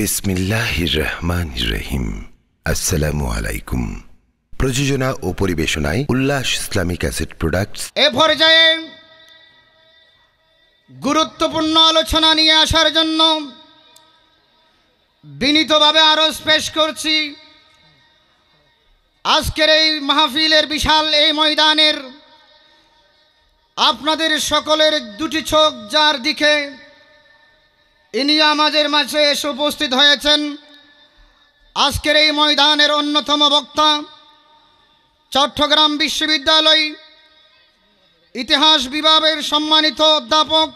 বিসমিল্লাহির রহমান রহিম আসসালামু আলাইকুম প্রযোজনা ও পরিবেশনায় উল্লাস ইসলামিক অ্যাসেট প্রোডাক্টস এ পর্যায়ে গুরুত্বপূর্ণ আলোচনা নিয়ে আসার জন্য বিনীতভাবে আরজ পেশ করছি আজকের এই মাহফিলের বিশাল এই ময়দানের আপনাদের সকলের দুটি চোখ যার দিকে ইনি আমাদের মাঝে এসে উপস্থিত হয়েছেন আজকের এই ময়দানের অন্যতম বক্তা চট্টগ্রাম বিশ্ববিদ্যালয় ইতিহাস বিভাগের সম্মানিত অধ্যাপক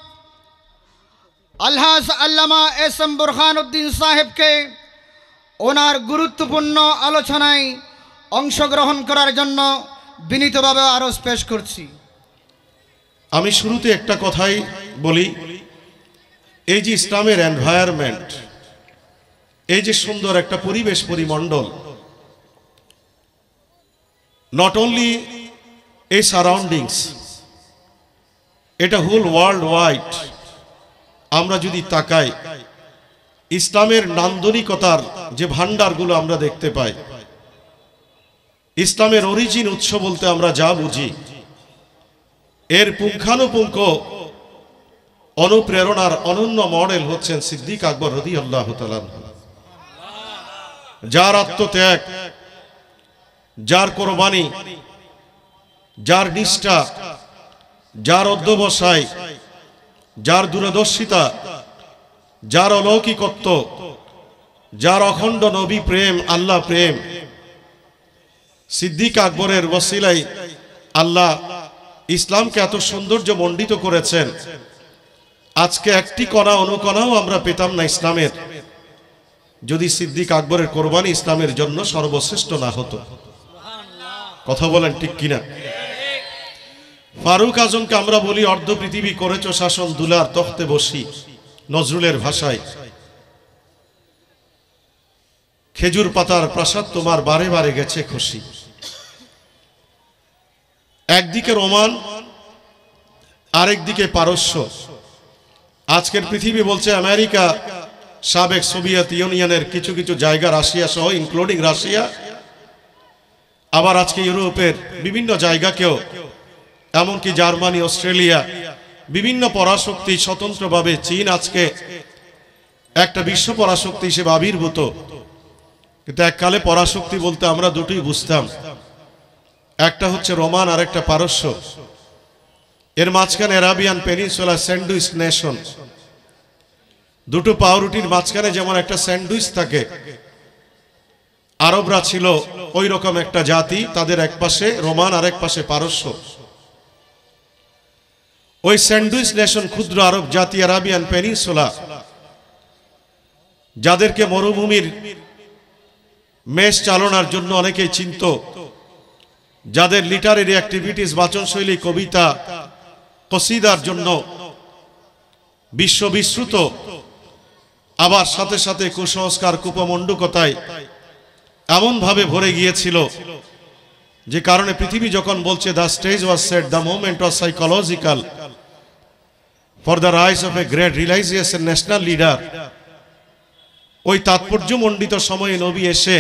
আলহাজ আল্লামা এস এম বুরহান উদ্দিন সাহেবকে ওনার গুরুত্বপূর্ণ আলোচনায় অংশগ্রহণ করার জন্য বিনীতভাবে আরও পেশ করছি আমি শুরুতে একটা কথাই বলি এই যে ইসলামের এনভায়রনমেন্ট এই যে সুন্দর একটা পরিবেশ পরিমণ্ডল নট অনলি এই সারাউন্ডিংস এটা হোল ওয়ার্ল্ড ওয়াইড আমরা যদি তাকাই ইসলামের নান্দনিকতার যে ভাণ্ডারগুলো আমরা দেখতে পাই ইসলামের অরিজিন উৎস বলতে আমরা যা বুঝি এর পুঙ্খানুপুঙ্খ অনুপ্রেরণার অনন্য মডেল হচ্ছেন সিদ্দিক আকবর হদি আল্লাহ যার আত্মত্যাগ যার কোরবানি যার নিষ্ঠা যার অধ্যবসায় যার দূরদর্শিতা যার অলৌকিকত্ব যার অখণ্ড নবী প্রেম আল্লাহ প্রেম সিদ্দিক আকবরের ওসিলাই আল্লাহ ইসলামকে এত সৌন্দর্য মণ্ডিত করেছেন আজকে একটি কণা অনুকরাও আমরা পেতাম না ইসলামের যদি সিদ্দিক আকবরের কোরবানি ইসলামের জন্য সর্বশ্রেষ্ঠ না হতো কথা বলেন ঠিক কিনা ফারুক আজমকে আমরা বলি অর্ধ পৃথিবী করেছ শাসন দুলার তখতে বসি নজরুলের ভাষায় খেজুর পাতার প্রাসাদ তোমার বারে বারে গেছে খুশি একদিকে রোমান আরেকদিকে পারস্য আজকের পৃথিবী বলছে আমেরিকা সাবেক সোভিয়েত ইউনিয়নের কিছু কিছু জায়গা রাশিয়া সহ ইনক্লুডিং রাশিয়া আবার আজকে ইউরোপের বিভিন্ন জায়গাকেও এমনকি জার্মানি অস্ট্রেলিয়া বিভিন্ন পরাশক্তি স্বতন্ত্রভাবে চীন আজকে একটা বিশ্ব পরাশক্তি হিসেবে আবির্ভূত কিন্তু এককালে পরাশক্তি বলতে আমরা দুটোই বুঝতাম একটা হচ্ছে রোমান আর একটা পারস্য এর মাঝখানে অ্যারাবিয়ান পেনিনসুলা স্যান্ডুইচ নেশন দুটো পাউরুটির মাঝখানে যেমন একটা স্যান্ডউইচ থাকে আরবরা ছিল ওই রকম একটা জাতি তাদের এক পাশে রোমান আর এক পাশে পারস্য ওই স্যান্ডউইচ নেশন ক্ষুদ্র আরব জাতি আরাবিয়ান পেনিনসোলা যাদেরকে মরুভূমির মেষ চালনার জন্য অনেকেই চিন্ত যাদের লিটারেরি অ্যাক্টিভিটিস বাচনশৈলী কবিতা কসিদার জন্য বিশ্ববিশ্রুত আবার সাথে সাথে কুসংস্কার কুপমণ্ডুকতায় এমনভাবে ভরে গিয়েছিল যে কারণে পৃথিবী যখন বলছে the stage was set the moment was psychological for the rise of a great religious national leader ওই তাৎপর্যমণ্ডিত সময়ে নবী এসে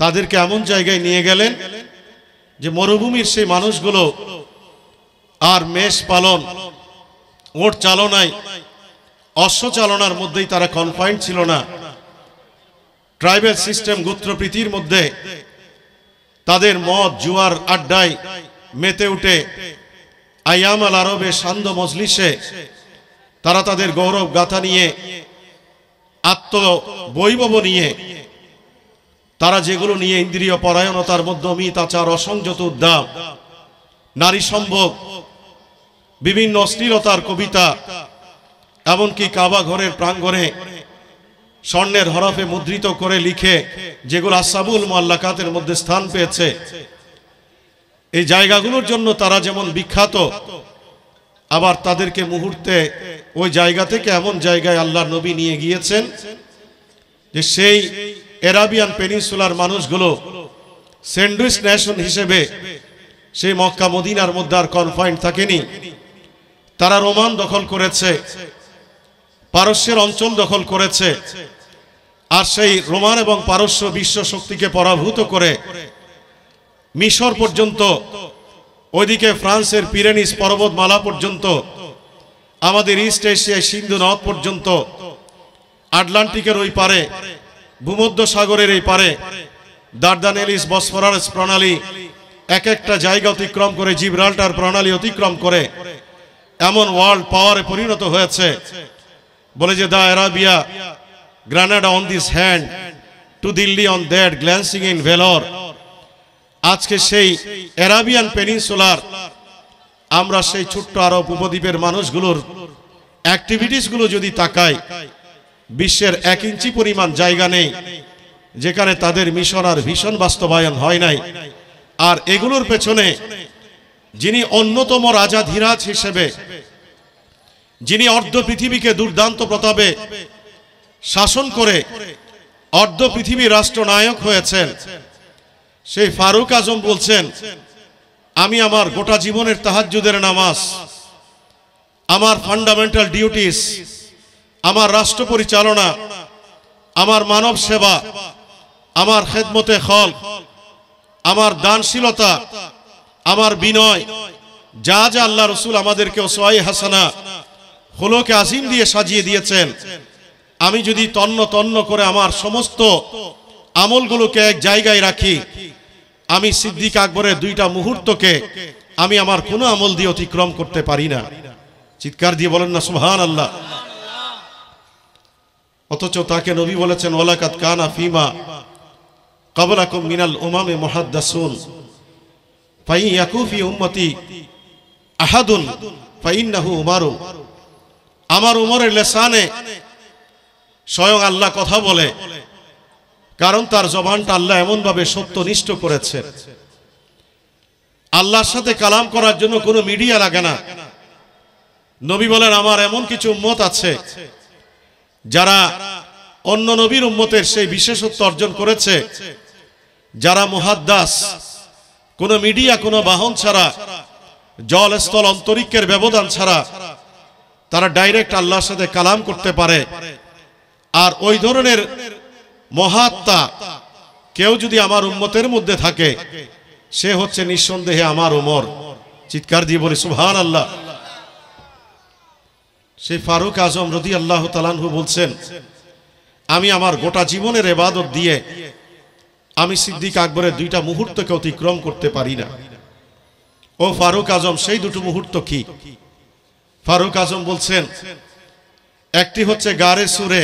তাদেরকে এমন জায়গায় নিয়ে গেলেন যে মরুভূমির সেই মানুষগুলো আর মেষ পালন ওট চালনায় অশ্বচালনার মধ্যেই তারা কনফাইন্ড ছিল না ট্রাইবেল সিস্টেম গোত্রপ্রীতির মধ্যে তাদের মদ জুয়ার আড্ডায় মেতে উঠে আয়াম আল আরবে সান্দ মজলিসে তারা তাদের গৌরব গাথা নিয়ে আত্ম বৈভব নিয়ে তারা যেগুলো নিয়ে ইন্দ্রিয় পরায়ণতার মিত আচার অসংযত উদ্যাম নারী সম্ভব বিভিন্ন অশ্লীলতার কবিতা এমনকি কাবা ঘরের প্রাঙ্গণে স্বর্ণের হরফে মুদ্রিত করে লিখে যেগুলো আসাবুল মাল্লাকাতের মধ্যে স্থান পেয়েছে এই জায়গাগুলোর জন্য তারা যেমন বিখ্যাত আবার তাদেরকে মুহূর্তে ওই জায়গা থেকে এমন জায়গায় আল্লাহ নবী নিয়ে গিয়েছেন যে সেই এরাবিয়ান পেনিনসুলার মানুষগুলো স্যান্ডউইচ ন্যাশন হিসেবে সেই মক্কা মদিনার মধ্যে আর কনফাইন্ড থাকেনি তারা রোমান দখল করেছে পারস্যের অঞ্চল দখল করেছে আর সেই রোমান এবং পারস্য বিশ্ব শক্তিকে পরাভূত করে মিশর পর্যন্ত ওইদিকে ফ্রান্সের পিরেনিস পর্বতমালা পর্যন্ত আমাদের ইস্ট এশিয়ায় সিন্ধু নদ পর্যন্ত আটলান্টিকের ওই পারে ভূমধ্য সাগরের এই পারে দার্দানেলিস বসফরাস প্রণালী এক একটা জায়গা অতিক্রম করে জিবরাল্টার প্রণালী অতিক্রম করে এমন ওয়ার্ল্ড পাওয়ারে পরিণত হয়েছে বলে যে the Arabia Granada on this hand to Delhi on that glancing in ভেলর আজকে সেই অ্যারাবিয়ান পেনিনসুলার আমরা সেই ছোট্ট আরব উপদ্বীপের মানুষগুলোর অ্যাক্টিভিটিসগুলো যদি তাকাই বিশ্বের এক ইঞ্চি পরিমাণ জায়গা নেই যেখানে তাদের মিশন আর ভীষণ বাস্তবায়ন হয় নাই আর এগুলোর পেছনে যিনি অন্যতম রাজা ধীরাজ হিসেবে যিনি অর্ধ পৃথিবীকে দুর্দান্ত প্রতাপে শাসন করে অর্ধ পৃথিবীর রাষ্ট্রনায়ক হয়েছেন সেই ফারুক আজম বলছেন আমি আমার গোটা জীবনের তাহাজুদের নামাজ আমার ফান্ডামেন্টাল ডিউটিস আমার রাষ্ট্র পরিচালনা আমার মানব সেবা আমার খেদমতে হল আমার দানশীলতা আমার বিনয় যা যা আল্লাহ রসুল আমাদেরকে ওসোয়াই হাসানা হোলোকে আজিম দিয়ে সাজিয়ে দিয়েছেন আমি যদি তন্ন তন্ন করে আমার সমস্ত আমলগুলোকে এক জায়গায় রাখি আমি সিদ্দিক আকবরের দুইটা মুহূর্তকে আমি আমার কোনো আমল দিয়ে অতিক্রম করতে পারি না চিৎকার দিয়ে বলেন না সুহান আল্লাহ অথচ তাকে নবী বলেছেন ওলাকাত কানা ফিমা কবরাকুম মিনাল উমামে মহাদ্দাসুন ফাইয়াকুফি উম্মতি আহাদুন ফাইন্নাহু উমারু আমার উমরের লেসানে স্বয়ং আল্লাহ কথা বলে কারণ তার জবানটা আল্লাহ এমনভাবে সত্যনিষ্ঠ করেছে আল্লাহর সাথে কালাম করার জন্য কোনো মিডিয়া লাগে না নবী বলেন আমার এমন কিছু উম্মত আছে যারা অন্য নবীর উম্মতের সেই বিশেষত্ব অর্জন করেছে যারা মহাদ্দাস কোনো মিডিয়া কোনো বাহন ছাড়া জল স্থল অন্তরিক্ষের ব্যবধান ছাড়া তারা ডাইরেক্ট আল্লাহর সাথে কালাম করতে পারে আর ওই ধরনের মহাত্মা কেউ যদি আমার উম্মতের মধ্যে থাকে সে হচ্ছে নিঃসন্দেহে আমার উমর চিৎকার দিয়ে বলি সুহান আল্লাহ সেই ফারুক আজম রদি আল্লাহ তালানহু বলছেন আমি আমার গোটা জীবনের এবাদত দিয়ে আমি সিদ্দিক আকবরের দুইটা মুহূর্তকে অতিক্রম করতে পারি না ও ফারুক আজম সেই দুটো মুহূর্ত কি ফারুক আজম বলছেন একটি হচ্ছে গারে সুরে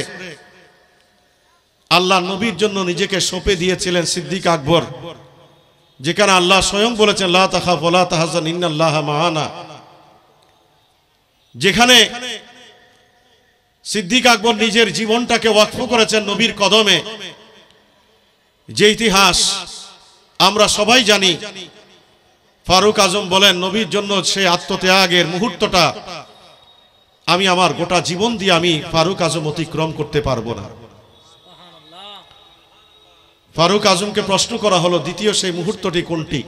আল্লাহ নবীর জন্য নিজেকে সঁপে দিয়েছিলেন সিদ্দিক আকবর যেখানে আল্লাহ স্বয়ং বলেছেন মাহানা যেখানে সিদ্দিক আকবর নিজের জীবনটাকে ওয়াকফ করেছেন নবীর কদমে যে ইতিহাস আমরা সবাই জানি ফারুক আজম বলেন নবীর জন্য সে আত্মত্যাগের মুহূর্তটা আমি আমার গোটা জীবন দিয়ে আমি ফারুক আজম অতিক্রম করতে পারবো না ফারুক আজমকে প্রশ্ন করা হলো দ্বিতীয় সেই মুহূর্তটি কোনটি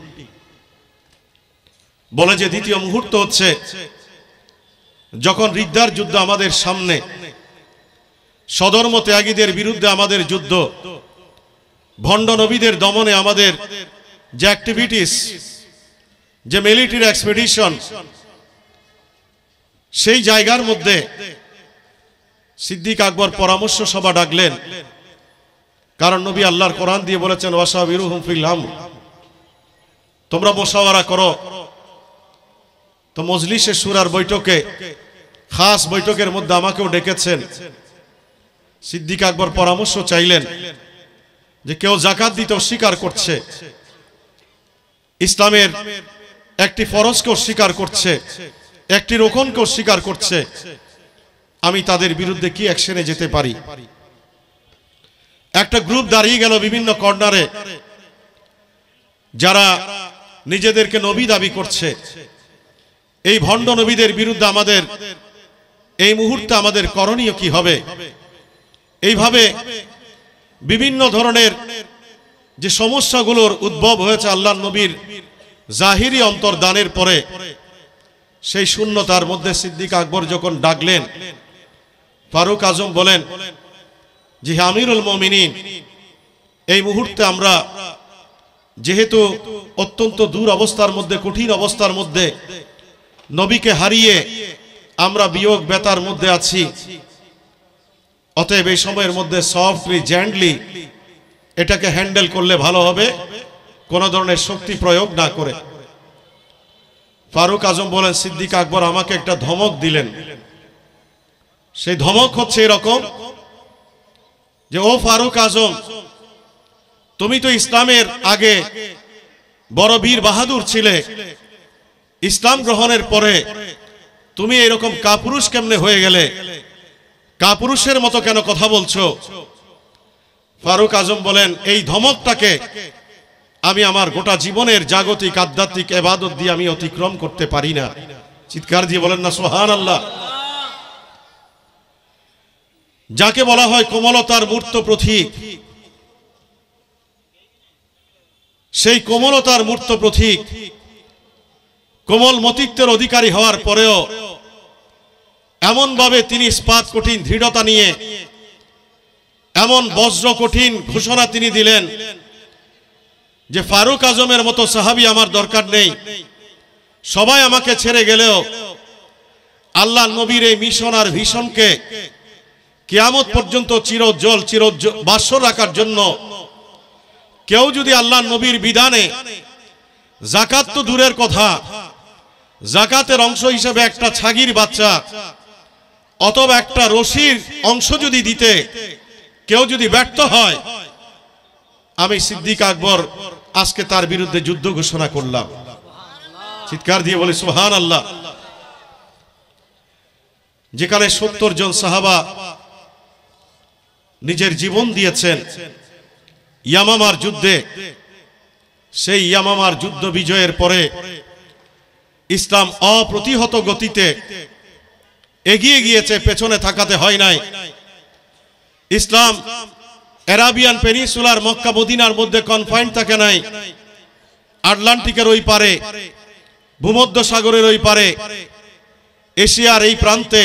বলে যে দ্বিতীয় মুহূর্ত হচ্ছে যখন রিদ্দার যুদ্ধ আমাদের সামনে সদর্ম ত্যাগীদের বিরুদ্ধে আমাদের যুদ্ধ ভণ্ড নবীদের দমনে আমাদের যে অ্যাক্টিভিটিস যে মিলিটারি এক্সপেডিশন সেই জায়গার মধ্যে সিদ্দিক আকবর পরামর্শ সভা ডাকলেন কারণ নবী আল্লাহর কোরআন দিয়ে বলেছেন ওয়াসাবির তোমরা মোশাওয়ারা করো তো মজলিসে সুরার বৈঠকে খাস বৈঠকের মধ্যে আমাকেও ডেকেছেন সিদ্দিক আকবর পরামর্শ চাইলেন যে কেউ জাকাত দিতে অস্বীকার করছে ইসলামের একটি ফরজকে অস্বীকার করছে একটি রোকনকেও স্বীকার করছে আমি তাদের বিরুদ্ধে কি অ্যাকশনে যেতে পারি একটা গ্রুপ দাঁড়িয়ে গেল বিভিন্ন কর্নারে যারা নিজেদেরকে নবী দাবি করছে এই ভণ্ড নবীদের বিরুদ্ধে আমাদের এই মুহূর্তে আমাদের করণীয় কি হবে এইভাবে বিভিন্ন ধরনের যে সমস্যাগুলোর উদ্ভব হয়েছে আল্লাহ নবীর জাহিরি অন্তর্দানের পরে সেই শূন্যতার মধ্যে সিদ্দিক আকবর যখন ডাকলেন ফারুক আজম বলেন যে হ্যাঁ, আমিরুল মমিনিন এই মুহূর্তে আমরা যেহেতু অত্যন্ত দূর অবস্থার মধ্যে কঠিন অবস্থার মধ্যে নবীকে হারিয়ে আমরা বিয়োগ বেতার মধ্যে আছি অতএব এই সময়ের মধ্যে সফটলি জ্যান্ডলি এটাকে হ্যান্ডেল করলে ভালো হবে কোনো ধরনের শক্তি প্রয়োগ না করে ফারুক আজম বলেন সিদ্দিক আকবর আমাকে একটা ধমক দিলেন সেই ধমক হচ্ছে এরকম যে ও ফারুক আজম তুমি তো ইসলামের আগে বড় বীর বাহাদুর ছিলে ইসলাম গ্রহণের পরে তুমি এরকম কাপুরুষ কেমনে হয়ে গেলে কাপুরুষের মতো কেন কথা বলছো ফারুক আজম বলেন এই ধমকটাকে আমি আমার গোটা জীবনের জাগতিক আধ্যাত্মিক এবাদত দিয়ে আমি অতিক্রম করতে পারি না চিৎকার দিয়ে বলেন না সোহান আল্লাহ যাকে বলা হয় কোমলতার মূর্ত প্রতীক সেই কোমলতার মূর্ত প্রতীক কোমল মতিত্বের অধিকারী হওয়ার পরেও এমনভাবে তিনি স্পাত কঠিন দৃঢ়তা নিয়ে এমন বজ্র কঠিন ঘোষণা তিনি দিলেন যে ফারুক আজমের মতো সাহাবি আমার দরকার নেই সবাই আমাকে ছেড়ে গেলেও আল্লাহ নবীর এই মিশন আর ভীষণকে কেয়ামত পর্যন্ত চিরজ্জ্বল চির বাস্য রাখার জন্য কেউ যদি আল্লাহ নবীর বিধানে জাকাত তো দূরের কথা জাকাতের অংশ হিসেবে একটা ছাগির বাচ্চা অথবা একটা রশির অংশ যদি দিতে কেউ যদি ব্যর্থ হয় আমি সিদ্দিক আকবর আজকে তার বিরুদ্ধে যুদ্ধ ঘোষণা করলাম চিৎকার দিয়ে বলি সোহান আল্লাহ যেখানে সত্তর জন সাহাবা নিজের জীবন দিয়েছেন ইয়ামামার যুদ্ধে সেই ইয়ামামার যুদ্ধ বিজয়ের পরে ইসলাম অপ্রতিহত গতিতে এগিয়ে গিয়েছে পেছনে থাকাতে হয় নাই ইসলাম অ্যারাবিয়ান পেনিসুলার মক্কা মদিনার মধ্যে কনফাইন থাকে নাই আটলান্টিকের ওই পারে ভূমধ্য সাগরের ওই পারে এশিয়ার এই প্রান্তে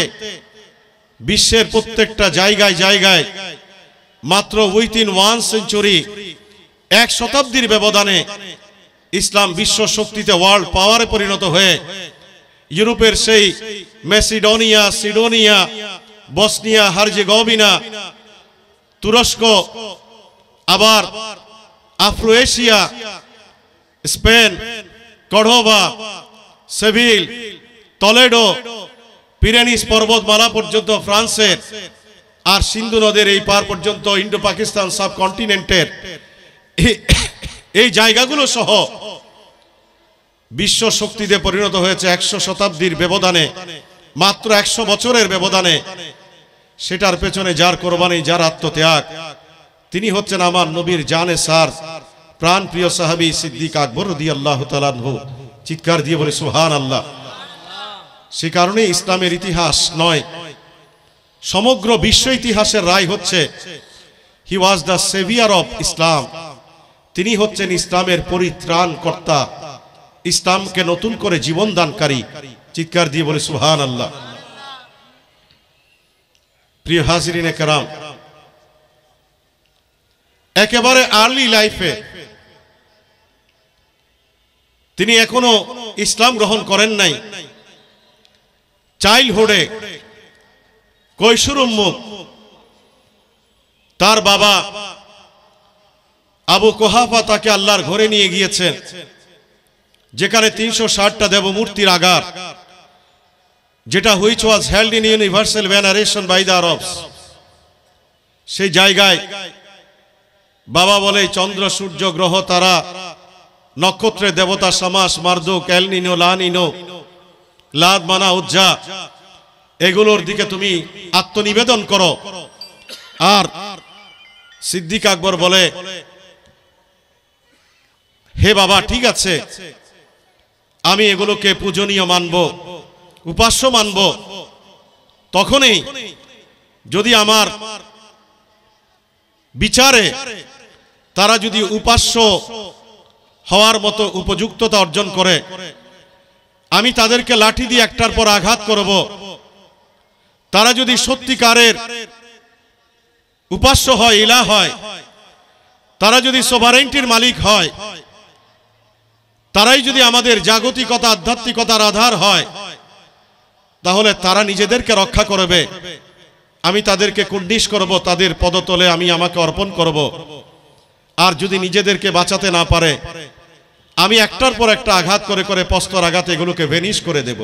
বিশ্বের প্রত্যেকটা জায়গায় জায়গায় মাত্র উইথ ইন ওয়ান সেঞ্চুরি এক শতাব্দীর ব্যবধানে ইসলাম বিশ্ব শক্তিতে ওয়ার্ল্ড পাওয়ারে পরিণত হয়ে ইউরোপের সেই মেসিডোনিয়া সিডোনিয়া বসনিয়া হার্জেগোবিনা তুরস্ক আবার Afro Asia Spain Cordoba Seville Toledo Pyrenees পর্বতমালা পর্যন্ত ফ্রান্সের আর সিন্ধু নদের এই পার পর্যন্ত ইন্ডো পাকিস্তান সাব কন্টিনেন্টের এই জায়গাগুলো সহ বিশ্ব শক্তিতে পরিণত হয়েছে একশো শতাব্দীর ব্যবধানে মাত্র একশো বছরের ব্যবধানে সেটার পেছনে যার কোরবানি যার আত্মত্যাগ তিনি হচ্ছেন আমার নবীর জানে সার প্রাণ প্রিয় সাহাবি সিদ্দিক আকবর রদি আল্লাহ চিৎকার দিয়ে বলে সুহান আল্লাহ সে কারণে ইসলামের ইতিহাস নয় সমগ্র বিশ্ব ইতিহাসের রায় হচ্ছে he was the saviour of Islam তিনি হচ্ছেন ইসলামের পরিত্রাণ কর্তা ইসলামকে নতুন করে জীবন দানকারী চিৎকার দিয়ে বলে সুহান আল্লাহ প্রিয় হাজিরিন কারাম একেবারে আর্লি লাইফে তিনি এখনো ইসলাম গ্রহণ করেন নাই চাইল্ডহুডে কৈশুরুম্মুখ তার বাবা আবু কোহাফা তাকে আল্লাহর ঘরে নিয়ে গিয়েছেন যেখানে তিনশো ষাটটা দেবমূর্তির আগার যেটা which was held in universal veneration by the Arabs সেই জায়গায় বাবা বলে চন্দ্র সূর্য গ্রহ তারা নক্ষত্রে দেবতা সমাস মার্দু ক্যালনিনো লানিনো লাদ মানা উজ্জা এগুলোর দিকে তুমি আত্মনিবেদন করো আর সিদ্দিক আকবর বলে হে বাবা ঠিক আছে আমি এগুলোকে পূজনীয় মানব উপাস্য মানব তখনই যদি আমার বিচারে তারা যদি উপাস্য হওয়ার মতো উপযুক্ততা অর্জন করে আমি তাদেরকে লাঠি দিয়ে একটার পর আঘাত করব তারা যদি সত্যিকারের উপাস্য হয় ইলা হয় তারা যদি সোভারেন্টির মালিক হয় তারাই যদি আমাদের জাগতিকতা আধ্যাত্মিকতার আধার হয় তাহলে তারা নিজেদেরকে রক্ষা করবে আমি তাদেরকে কুন্ডিশ করব তাদের পদতলে আমি আমাকে অর্পণ করব আর যদি নিজেদেরকে বাঁচাতে না পারে আমি একটার পর একটা আঘাত করে করে পস্তর আঘাত এগুলোকে ভেনিশ করে দেব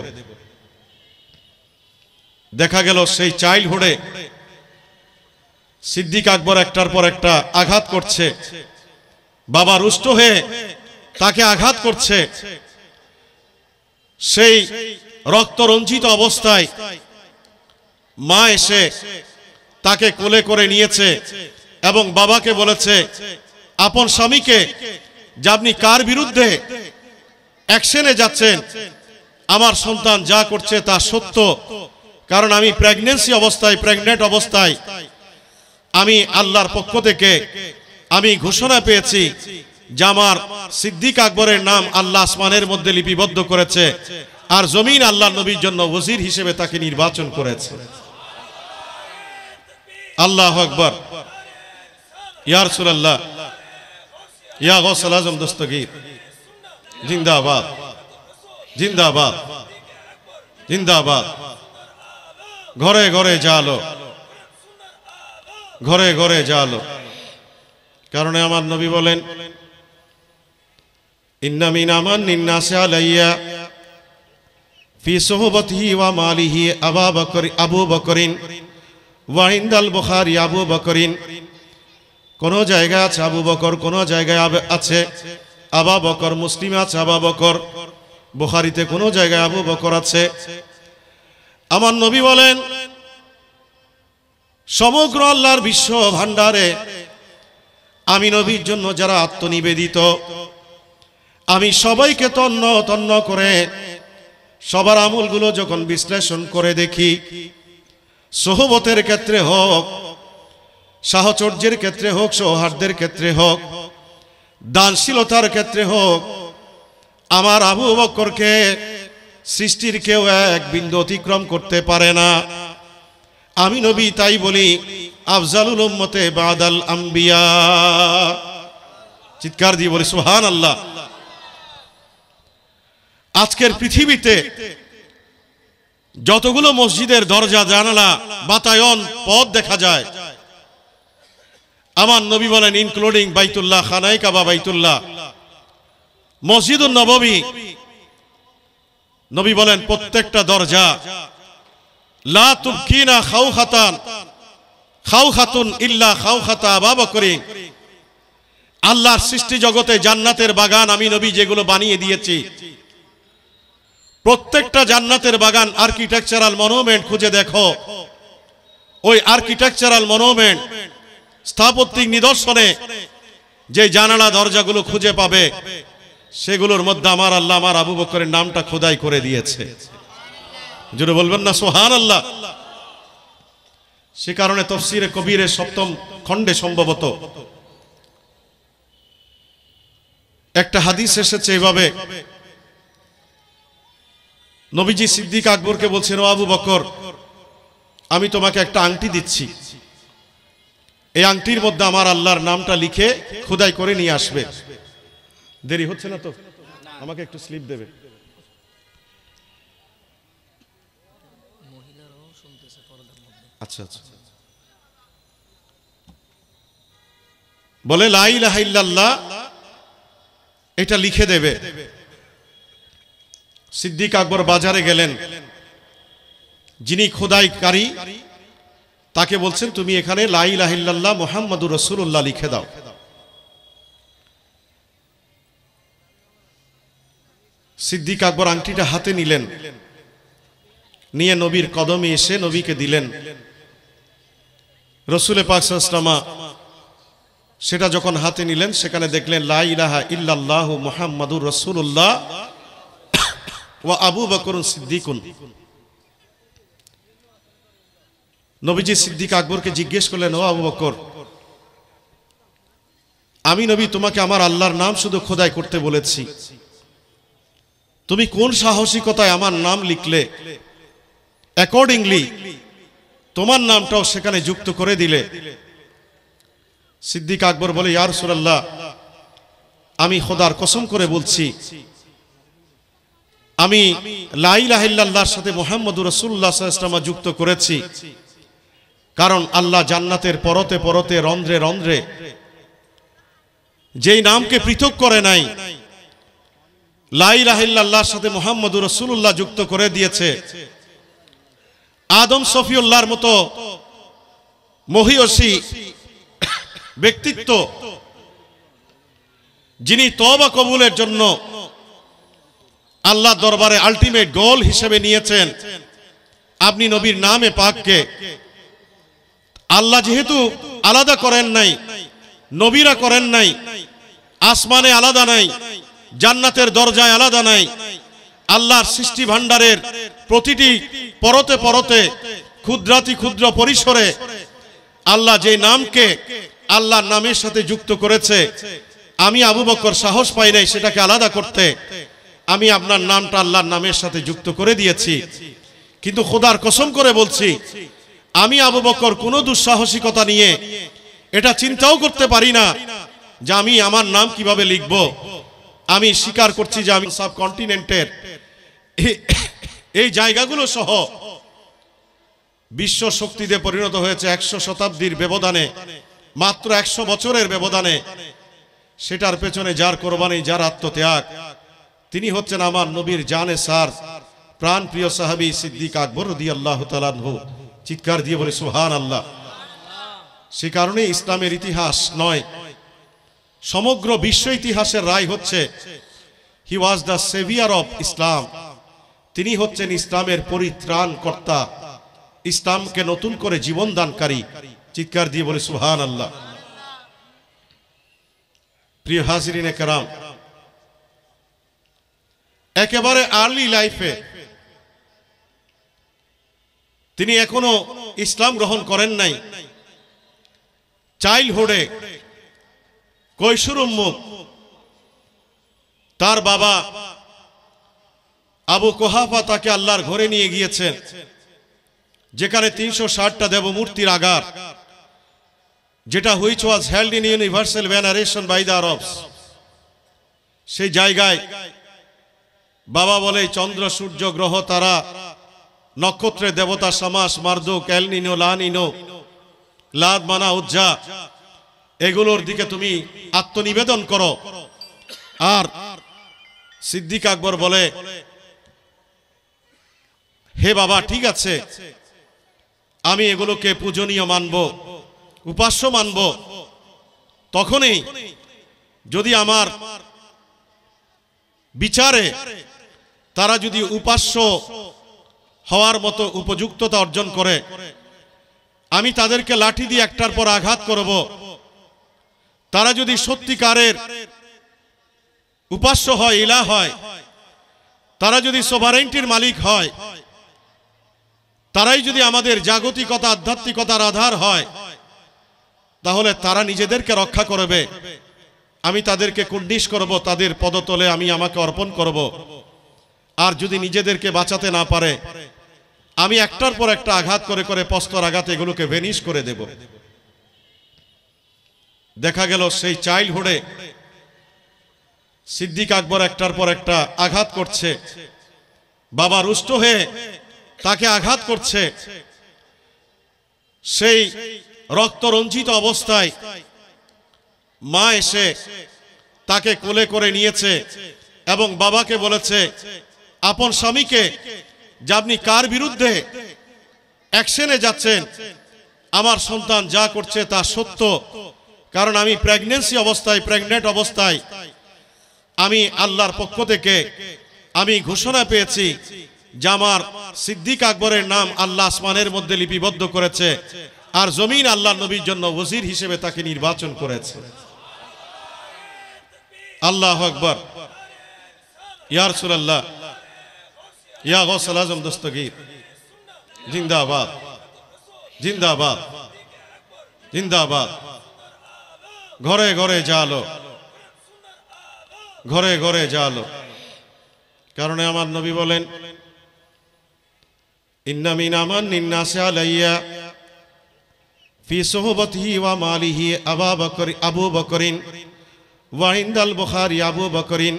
দেখা গেল সেই চাইল্ডহুডে সিদ্দিক আকবর একটার পর একটা আঘাত করছে বাবা রুষ্ট হয়ে তাকে আঘাত করছে সেই রক্তরঞ্জিত অবস্থায় মা এসে তাকে কোলে করে নিয়েছে এবং বাবাকে বলেছে আপন স্বামীকে যে আপনি কার বিরুদ্ধে অ্যাকশনে যাচ্ছেন আমার সন্তান যা করছে তা সত্য কারণ আমি প্রেগনেন্সি অবস্থায় প্রেগনেন্ট অবস্থায় আমি আল্লাহর পক্ষ থেকে আমি ঘোষণা পেয়েছি যে আমার সিদ্দিক আকবরের নাম আল্লাহ আসমানের মধ্যে লিপিবদ্ধ করেছে আর জমিন আল্লাহ নবীর জন্য ওজির হিসেবে তাকে নির্বাচন করেছে আল্লাহ আকবর ইয়ার সুরাল্লাহ ইয়া গৌসাল আজম দস্তগীর জিন্দাবাদ জিন্দাবাদ জিন্দাবাদ ঘরে ঘরে যালো ঘরে ঘরে যালো কারণে আমার নবী বলেন ইন্নামিন আমার নিন্নাসে আলাইয়া في صحبته وماله أبا بكر أبو بكر وعند البخاري أبو بكر কোন জায়গায় আছে আবু বকর কোন জায়গায় আছে আবা বকর মুসলিম আছে আবা বকর বুখারিতে কোন জায়গায় আবু বকর আছে আমার নবী বলেন সমগ্র আল্লাহর বিশ্ব ভান্ডারে আমি নবীর জন্য যারা আত্মনিবেদিত আমি সবাইকে তন্ন তন্ন করে সবার আমলগুলো যখন বিশ্লেষণ করে দেখি সোহবতের ক্ষেত্রে হোক সাহচর্যের ক্ষেত্রে হোক সৌহার্দের ক্ষেত্রে হোক দানশীলতার ক্ষেত্রে হোক আমার আবু বক্করকে সৃষ্টির কেউ এক বিন্দু অতিক্রম করতে পারে না আমি নবী তাই বলি আফজালুল উম্মতে বাদাল আম্বিয়া চিৎকার দিয়ে বলি সুহান আল্লাহ আজকের পৃথিবীতে যতগুলো মসজিদের দরজা জানালা বাতায়ন পথ দেখা যায় আমার নবী বলেন ইনক্লুডিং বাইতুল্লাহ খানাই কাবা বাইতুল্লাহ মসজিদুল নবমী নবী বলেন প্রত্যেকটা দরজা লা খাউ খাতান খাউ খাতুন খাতা আল্লাহর সৃষ্টি জগতে জান্নাতের বাগান আমি নবী যেগুলো বানিয়ে দিয়েছি প্রত্যেকটা জান্নাতের বাগান আর্কিটেকচারাল মনুমেন্ট খুঁজে দেখো ওই আর্কিটেকচারাল মনুমেন্ট স্থাপত্যিক নিদর্শনে যে জানালা দরজাগুলো খুঁজে পাবে সেগুলোর মধ্যে আমার আল্লাহ আমার আবু বকরের নামটা খোদাই করে দিয়েছে যদি বলবেন না সোহান আল্লাহ সে কারণে তফসিরে কবিরের সপ্তম খণ্ডে সম্ভবত একটা হাদিস এসেছে এভাবে নবীজি সিদ্দিক আকবরকে বলছেন ও আবু বকর আমি তোমাকে একটা আংটি দিচ্ছি এই আংটির মধ্যে আমার আল্লাহর নামটা লিখে খোদাই করে নিয়ে আসবে দেরি হচ্ছে না তো আমাকে একটু স্লিপ দেবে আচ্ছা, আচ্ছা। বলে এটা লিখে দেবে সিদ্দিক আকবর বাজারে গেলেন যিনি খোদাইকারী তাকে বলছেন তুমি এখানে লাহিল্লাহ মোহাম্মদুর রসুল্লাহ লিখে দাও সিদ্দিক আকবর আংটিটা হাতে নিলেন নিয়ে নবীর কদমে এসে নবীকে দিলেন রসুলে পাকসামা সেটা যখন হাতে নিলেন সেখানে দেখলেন লাইলাহা ইল্লাহ মোহাম্মদুর রসুল্লাহ আবু বকর সিদ্দিকুন নবীজি সিদ্দিক আকবরকে জিজ্ঞেস করলেন ও আবু বকর আমি নবী তোমাকে আমার আল্লাহর নাম শুধু খোদাই করতে বলেছি তুমি কোন সাহসিকতায় আমার নাম লিখলে অ্যাকর্ডিংলি তোমার নামটাও সেখানে যুক্ত করে দিলে সিদ্দিক আকবর বলে ইয়ার সুরাল্লাহ আমি খোদার কসম করে বলছি আমি লাইলাহিল্লাহর সাথে মোহাম্মদুর রসুল্লাহ যুক্ত করেছি কারণ আল্লাহ জান্নাতের পরতে পরতে রন্ধ্রে রন্ধ্রে যেই নামকে পৃথক করে নাই লাই লাইলাহিল্লাহর সাথে মোহাম্মদুর রসুল্লাহ যুক্ত করে দিয়েছে আদম সফিউল্লাহর মতো মহিয়সী ব্যক্তিত্ব যিনি তবা কবুলের জন্য আল্লাহ দরবারে আলটিমেট গোল হিসেবে নিয়েছেন আপনি নবীর নামে পাককে আল্লাহ যেহেতু আলাদা করেন নাই নবীরা করেন নাই আসমানে আলাদা নাই জান্নাতের দরজায় আলাদা নাই আল্লাহর সৃষ্টি ভাণ্ডারের প্রতিটি পরতে পরতে ক্ষুদ্রাতি ক্ষুদ্র পরিসরে আল্লাহ যে নামকে আল্লাহর নামের সাথে যুক্ত করেছে আমি আবু বকর সাহস পাই নাই সেটাকে আলাদা করতে আমি আপনার নামটা আল্লাহর নামের সাথে যুক্ত করে দিয়েছি কিন্তু খোদার কসম করে বলছি আমি আবু বকর কোনো দুঃসাহসিকতা নিয়ে এটা চিন্তাও করতে পারি না যে আমি আমার নাম কিভাবে লিখব আমি স্বীকার করছি যে আমি সব কন্টিনেন্টের এই জায়গাগুলো সহ বিশ্ব শক্তিতে পরিণত হয়েছে একশো শতাব্দীর ব্যবধানে মাত্র একশো বছরের ব্যবধানে সেটার পেছনে যার কোরবানি যার আত্মত্যাগ তিনি হচ্ছেন আমার নবীর জানে সার প্রাণ প্রিয় সাহাবি সিদ্দিক আকবর রদি আল্লাহ চিৎকার দিয়ে বলে সুহান আল্লাহ সে কারণে ইসলামের ইতিহাস নয় সমগ্র বিশ্ব ইতিহাসের রায় হচ্ছে he was the saviour of Islam তিনি হচ্ছেন ইসলামের পরিত্রাণ কর্তা ইসলামকে নতুন করে জীবন দানকারী চিৎকার দিয়ে বলে সুহান আল্লাহ প্রিয় হাজির কারাম একেবারে আর্লি লাইফে তিনি এখনো ইসলাম গ্রহণ করেন নাই চাইল্ডহুডে কৈশোর তার বাবা আবু কোহাফা তাকে আল্লাহর ঘরে নিয়ে গিয়েছেন যেখানে তিনশো ষাটটা দেবমূর্তির আগার যেটা which was held in universal veneration by the Arabs সেই জায়গায় বাবা বলে চন্দ্র সূর্য গ্রহ তারা নক্ষত্রে দেবতা সমাস মার্দ ক্যালনিনো লানিনো লাদ মানা উজ্জা এগুলোর দিকে তুমি আত্মনিবেদন করো আর সিদ্দিক আকবর বলে হে বাবা ঠিক আছে আমি এগুলোকে পূজনীয় মানব উপাস্য মানব তখনই যদি আমার বিচারে তারা যদি উপাস্য হওয়ার মতো উপযুক্ততা অর্জন করে আমি তাদেরকে লাঠি দিয়ে একটার পর আঘাত করব তারা যদি সত্যিকারের উপাস্য হয় ইলা হয় তারা যদি সোভারেন্টির মালিক হয় তারাই যদি আমাদের জাগতিকতা আধ্যাত্মিকতার আধার হয় তাহলে তারা নিজেদেরকে রক্ষা করবে আমি তাদেরকে কুন্ডিস করব তাদের পদতলে আমি আমাকে অর্পণ করব। আর যদি নিজেদেরকে বাঁচাতে না পারে আমি একটার পর একটা আঘাত করে করে পস্তর আঘাত এগুলোকে ভেনিশ করে দেব দেখা গেল সেই চাইল্ডহুডে সিদ্দিক আকবর একটার পর একটা আঘাত করছে বাবা রুষ্ট হয়ে তাকে আঘাত করছে সেই রক্তরঞ্জিত অবস্থায় মা এসে তাকে কোলে করে নিয়েছে এবং বাবাকে বলেছে আপন স্বামীকে যে আপনি কার বিরুদ্ধে অ্যাকশনে যাচ্ছেন আমার সন্তান যা করছে তা সত্য কারণ আমি প্রেগনেন্সি অবস্থায় প্রেগনেন্ট অবস্থায় আমি আল্লাহর পক্ষ থেকে আমি ঘোষণা পেয়েছি যে আমার সিদ্দিক আকবরের নাম আল্লাহ আসমানের মধ্যে লিপিবদ্ধ করেছে আর জমিন আল্লাহ নবীর জন্য ওজির হিসেবে তাকে নির্বাচন করেছে আল্লাহ আকবর ইয়ারসুল্লাহ ইয়া গৌসল আজম দস্তগীর জিন্দাবাদ জিন্দাবাদ জিন্দাবাদ ঘরে ঘরে যালো ঘরে ঘরে যালো কারণে আমার নবী বলেন ইন্নামিন আমার নিন্নাসে আলাইয়া ফি সোহবতহি ওয়া মালিহি আবা বকর আবু বকরিন ওয়াইন্দাল বুখারী আবু বকরিন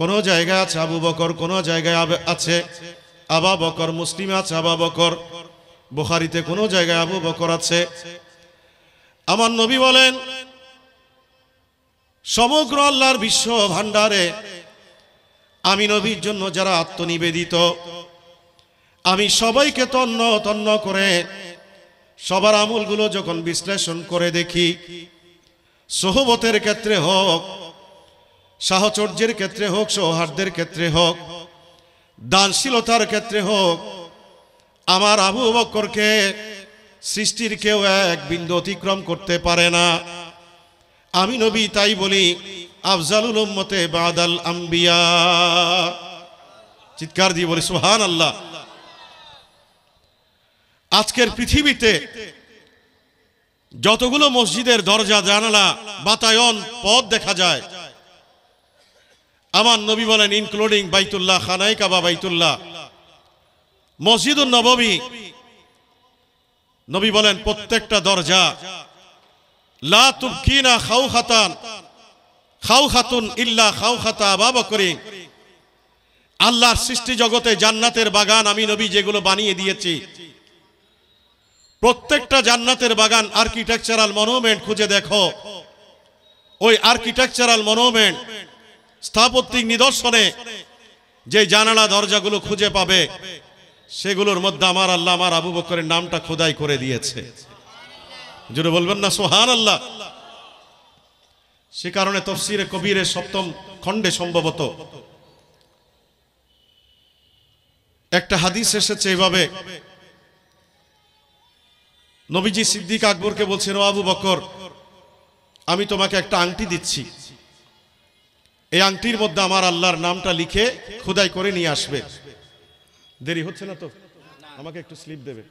কোন জায়গায় আছে আবু বকর কোন জায়গায় আছে আবা বকর মুসলিম আছে আবা বকর বুখারিতে কোন জায়গায় আবু বকর আছে আমার নবী বলেন সমগ্র আল্লাহর বিশ্ব ভান্ডারে আমি নবীর জন্য যারা আত্মনিবেদিত আমি সবাইকে তন্ন তন্ন করে সবার আমলগুলো যখন বিশ্লেষণ করে দেখি সোহবতের ক্ষেত্রে হোক সাহচর্যের ক্ষেত্রে হোক সৌহার্দ্যের ক্ষেত্রে হোক দানশীলতার ক্ষেত্রে হোক আমার আবু বক্করকে সৃষ্টির কেউ এক বিন্দু অতিক্রম করতে পারে না আমি নবী তাই বলি আফজালুল মতে বাদাল আম্বিয়া চিৎকার দিয়ে বলি সুহান আল্লাহ আজকের পৃথিবীতে যতগুলো মসজিদের দরজা জানালা বাতায়ন পথ দেখা যায় আমার নবী বলেন ইনক্লুডিং বাইতুল্লাহ খানাই কাবা বাইতুল্লাহ মসজিদ নবমী নবী বলেন প্রত্যেকটা দরজা লা খাতুন ইল্লা আল্লাহর সৃষ্টি জগতে জান্নাতের বাগান আমি নবী যেগুলো বানিয়ে দিয়েছি প্রত্যেকটা জান্নাতের বাগান আর্কিটেকচারাল মনুমেন্ট খুঁজে দেখো ওই আর্কিটেকচারাল মনুমেন্ট স্থাপত্যিক নিদর্শনে যে জানালা দরজাগুলো খুঁজে পাবে সেগুলোর মধ্যে আমার আল্লাহ আমার আবু বকরের নামটা খোদাই করে দিয়েছে জুড়ে বলবেন না সোহান আল্লাহ সে কারণে তফসিরে কবিরের সপ্তম খণ্ডে সম্ভবত একটা হাদিস এসেছে এভাবে নবীজি সিদ্দিক আকবরকে বলছেন আবু বকর আমি তোমাকে একটা আংটি দিচ্ছি এই আংটির মধ্যে আমার আল্লাহর নামটা লিখে খোদাই করে নিয়ে আসবে দেরি হচ্ছে না তো আমাকে একটু স্লিপ দেবে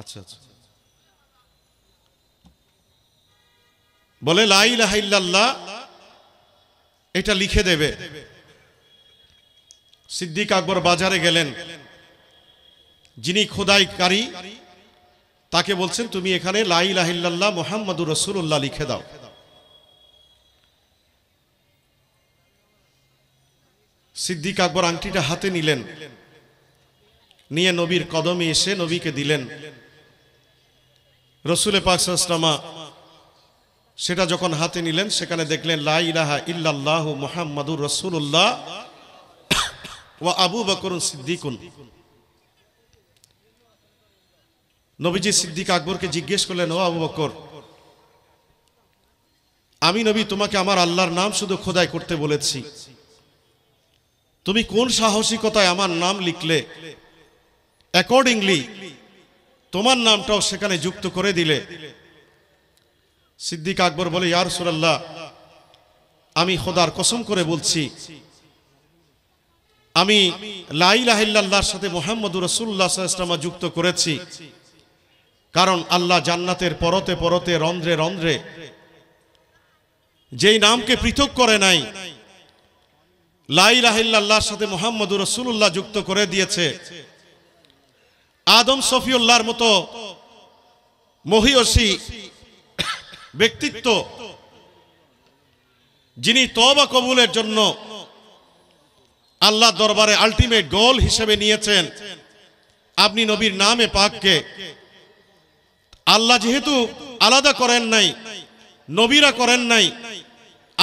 আচ্ছা, আচ্ছা। বলে লাই লাহাইল্লাহ এটা লিখে দেবে সিদ্দিক আকবর বাজারে গেলেন যিনি খোদাইকারী তাকে বলছেন তুমি এখানে লাহিল্লাহ মোহাম্মদুর রসুল্লাহ লিখে দাও সিদ্দিক আকবর আংটিটা হাতে নিলেন নিয়ে নবীর কদমে এসে নবীকে দিলেন রসুলে পাকসামা সেটা যখন হাতে নিলেন সেখানে দেখলেন লাইলাহা ইহু মোহাম্মদুর রসুল্লাহ ও আবু বকরুন সিদ্দিকুন নবীজি সিদ্দিক আকবরকে জিজ্ঞেস করলেন ও আবু বকর আমি নবী তোমাকে আমার আল্লাহর নাম শুধু খোদাই করতে বলেছি তুমি কোন সাহসিকতায় আমার নাম লিখলে অ্যাকর্ডিংলি তোমার নামটাও সেখানে যুক্ত করে দিলে সিদ্দিক আকবর বলে ইয়ার সুরাল্লাহ আমি খোদার কসম করে বলছি আমি লাইলাহিল্লাহর সাথে মোহাম্মদুর রসুল্লাহ ইসলামা যুক্ত করেছি কারণ আল্লাহ জান্নাতের পরতে পরতে রন্ধ্রে রন্ধ্রে যেই নামকে পৃথক করে নাই লাই লাইলাহিল্লাহর সাথে মোহাম্মদ রসুল্লাহ যুক্ত করে দিয়েছে আদম সফিউল্লাহর মতো মহিয়সী ব্যক্তিত্ব যিনি তবা কবুলের জন্য আল্লাহ দরবারে আলটিমেট গোল হিসেবে নিয়েছেন আপনি নবীর নামে পাককে আল্লাহ যেহেতু আলাদা করেন নাই নবীরা করেন নাই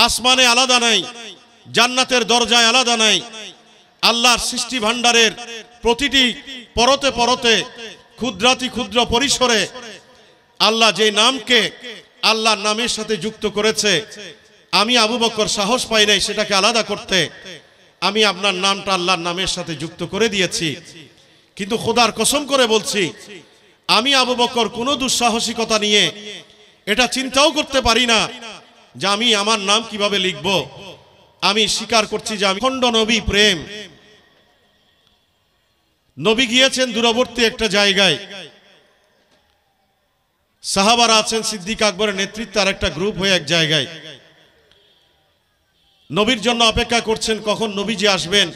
আসমানে আলাদা নাই জান্নাতের দরজায় আলাদা নাই আল্লাহর সৃষ্টি ভাণ্ডারের প্রতিটি পরতে পরতে ক্ষুদ্রাতি ক্ষুদ্র পরিসরে আল্লাহ যে নামকে আল্লাহর নামের সাথে যুক্ত করেছে আমি আবু বকর সাহস পাই নাই সেটাকে আলাদা করতে আমি আপনার নামটা আল্লাহর নামের সাথে যুক্ত করে দিয়েছি কিন্তু খোদার কসম করে বলছি আমি আবু বকর কোনো দুঃসাহসিকতা নিয়ে এটা চিন্তাও করতে পারি না যে আমি আমার নাম কিভাবে লিখব আমি স্বীকার করছি যে আমি খণ্ড নবী প্রেম নবী গিয়েছেন দূরবর্তী একটা জায়গায় সাহাবারা আছেন সিদ্দিক আকবরের নেতৃত্বে আর একটা গ্রুপ হয়ে এক জায়গায় নবীর জন্য অপেক্ষা করছেন কখন নবীজি আসবেন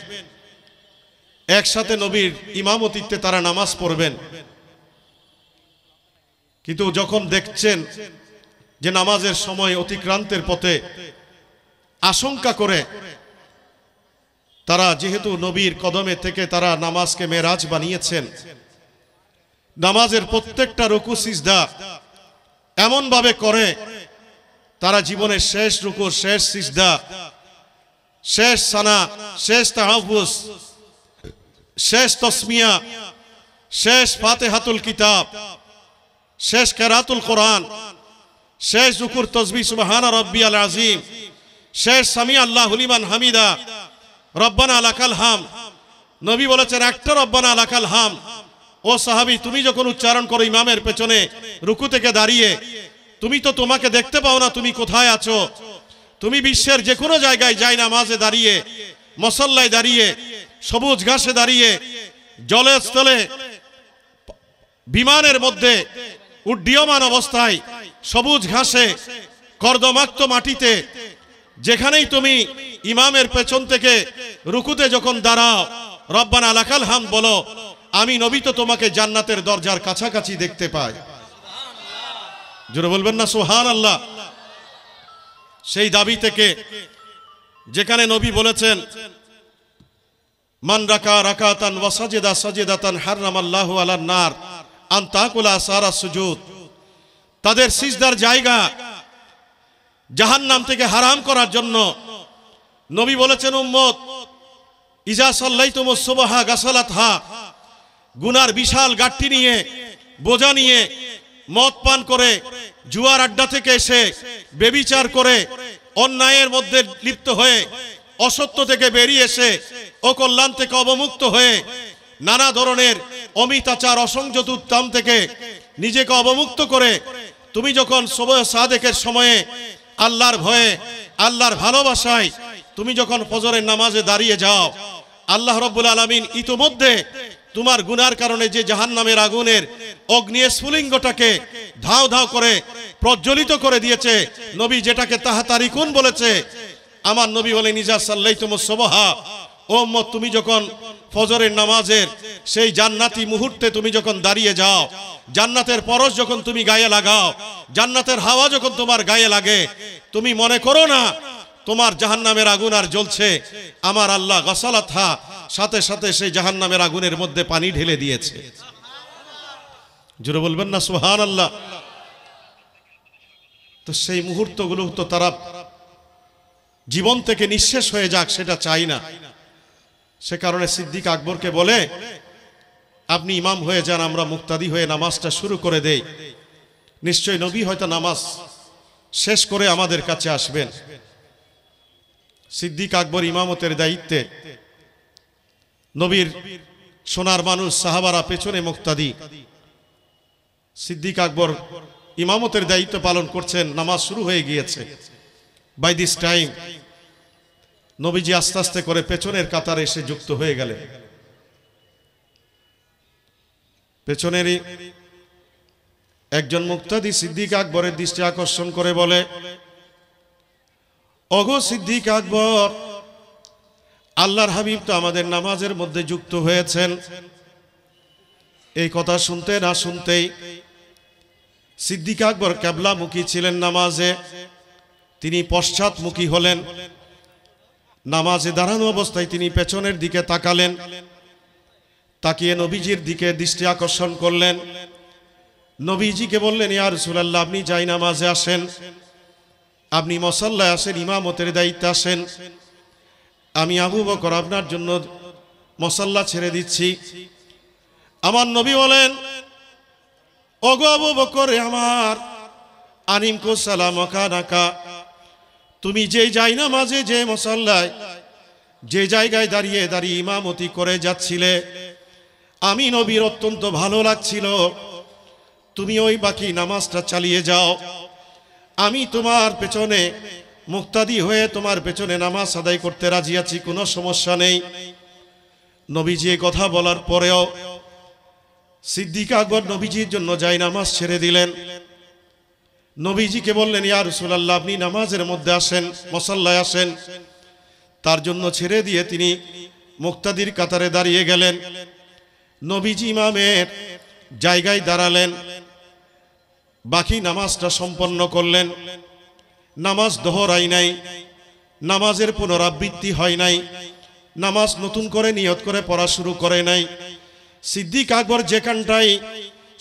একসাথে নবীর ইমামতিত্বে তারা নামাজ পড়বেন কিন্তু যখন দেখছেন যে নামাজের সময় অতিক্রান্তের পথে আশঙ্কা করে তারা যেহেতু নবীর কদমে থেকে তারা নামাজকে মেরাজ বানিয়েছেন নামাজের প্রত্যেকটা রুকু সিজদা এমনভাবে করে তারা জীবনের শেষ রুকু শেষ সিজদা শেষ সানা শেষ তাহাবুস শেষ তসমিয়া শেষ ফাতে হাতুল কিতাব শেষ কেরাতুল কোরআন শেষ জুকুর তসবি সুবাহানা রব্বি আল আজিম শেষ সামি আল্লাহ হুলিমান হামিদা রব্বানা আলাকাল হাম নবী বলেছেন একটা রব্বানা আলাকাল হাম ও সাহাবি তুমি যখন উচ্চারণ করো ইমামের পেছনে রুকু থেকে দাঁড়িয়ে তুমি তো তোমাকে দেখতে পাও না তুমি কোথায় আছো তুমি বিশ্বের যে কোনো জায়গায় যাই মাঝে দাঁড়িয়ে মশল্লায় দাঁড়িয়ে সবুজ ঘাসে দাঁড়িয়ে জলে স্থলে বিমানের মধ্যে উড্ডীয়মান অবস্থায় সবুজ ঘাসে কর্দমাক্ত মাটিতে যেখানেই তুমি ইমামের পেছন থেকে রুকুতে যখন দাঁড়াও রব্বান আলাকাল হাম বলো আমি নবী তো তোমাকে জান্নাতের দরজার কাছাকাছি দেখতে পাই জোরে বলবেন না সোহান আল্লাহ সেই দাবি থেকে যেখানে নবী বলেছেন মান রাকা রাকাতান ওয়াসাজেদা সাজেদাতান হারাম আল্লাহ আলান্নার নার সারা তাদের সিজদার জায়গা জাহান নাম থেকে হারাম করার জন্য নবী বলেছেন উম্মত ইজা সাল্লাই তোমর সোবাহা গাছালাত হা গুনার বিশাল গাঠটি নিয়ে বোঝা নিয়ে মদ পান করে জুয়ার আড্ডা থেকে এসে বেবিচার করে অন্যায়ের মধ্যে লিপ্ত হয়ে অসত্য থেকে বেরিয়ে এসে অকল্যাণ থেকে অবমুক্ত হয়ে নানা ধরনের অমিতাচার অসংযত উত্তাম থেকে নিজেকে অবমুক্ত করে তুমি যখন সবয় সাদেকের সময়ে আল্লাহর ভয়ে আল্লাহর ভালোবাসায় তুমি যখন ফজরের নামাজে দাঁড়িয়ে যাও আল্লাহ রব্বুল আলমিন ইতোমধ্যে তোমার গুনার কারণে যে জাহান নামের আগুনের অগ্নি স্ফুলিঙ্গটাকে ধাও ধাও করে প্রজ্বলিত করে দিয়েছে নবী যেটাকে তাহা তারিখুন বলেছে আমার নবী বলে নিজা সাল্লাই তোমার সবহা ও তুমি যখন ফজরের নামাজের সেই জান্নাতি মুহূর্তে তুমি যখন দাঁড়িয়ে যাও জান্নাতের পরশ যখন তুমি গায়ে লাগাও জান্নাতের হাওয়া যখন তোমার গায়ে লাগে তুমি মনে করো না তোমার জাহান্নামের আগুন আর জ্বলছে আমার আল্লাহ গসালাত হা সাথে সাথে সেই জাহান্নামের আগুনের মধ্যে পানি ঢেলে দিয়েছে জুড়ে বলবেন না সুহান আল্লাহ তো সেই মুহূর্তগুলো তো তারা জীবন থেকে নিঃশেষ হয়ে যাক সেটা চাই না সে কারণে সিদ্দিক আকবরকে বলে আপনি ইমাম হয়ে যান আমরা মুক্তাদি হয়ে নামাজটা শুরু করে দেই নিশ্চয় নবী হয়তো নামাজ শেষ করে আমাদের কাছে আসবেন সিদ্দিক আকবর ইমামতের দায়িত্বে নবীর সোনার মানুষ সাহাবারা পেছনে মুক্তাদি সিদ্দিক আকবর ইমামতের দায়িত্ব পালন করছেন নামাজ শুরু হয়ে গিয়েছে বাই দিস টাইম নবীজি আস্তে আস্তে করে পেছনের কাতারে এসে যুক্ত হয়ে গেলেন পেছনেরই একজন মুক্তাদি সিদ্দিক আকবরের দৃষ্টি আকর্ষণ করে বলে অগো সিদ্দিক আকবর আল্লাহর হাবিব তো আমাদের নামাজের মধ্যে যুক্ত হয়েছেন এই কথা শুনতে না শুনতেই সিদ্দিক আকবর ক্যাবলামুখী ছিলেন নামাজে তিনি পশ্চাৎমুখী হলেন নামাজে দাঁড়ানো অবস্থায় তিনি পেছনের দিকে তাকালেন তাকিয়ে নবীজির দিকে দৃষ্টি আকর্ষণ করলেন নবীজিকে বললেন ইয়ার সুলাল্লাহ আপনি যাই নামাজে আসেন আপনি মশাল্লায় আসেন ইমামতের দায়িত্বে আসেন আমি আবু বকর আপনার জন্য মশাল্লা ছেড়ে দিচ্ছি আমার নবী বলেন ওগো আবু বকর আমার আনিমকো সালামকা নাকা তুমি যে যাই না মাঝে যে মশাল্লায় যে জায়গায় দাঁড়িয়ে দাঁড়িয়ে ইমামতি করে যাচ্ছিলে আমি নবীর অত্যন্ত ভালো লাগছিল তুমি ওই বাকি নামাজটা চালিয়ে যাও আমি তোমার পেছনে মুক্তাদি হয়ে তোমার পেছনে নামাজ আদায় করতে রাজি আছি কোনো সমস্যা নেই নবীজি কথা বলার পরেও সিদ্দিক আকবর নবীজির জন্য যাই নামাজ ছেড়ে দিলেন নবীজিকে বললেন ইয়া রসুলাল্লাহ আপনি নামাজের মধ্যে আসেন মশাল্লায় আসেন তার জন্য ছেড়ে দিয়ে তিনি মুক্তাদির কাতারে দাঁড়িয়ে গেলেন নবীজি ইমামের জায়গায় দাঁড়ালেন বাকি নামাজটা সম্পন্ন করলেন নামাজ দোহরাই নাই নামাজের পুনরাবৃত্তি হয় নাই নামাজ নতুন করে নিয়ত করে পড়া শুরু করে নাই সিদ্দিক আকবর যেখানটাই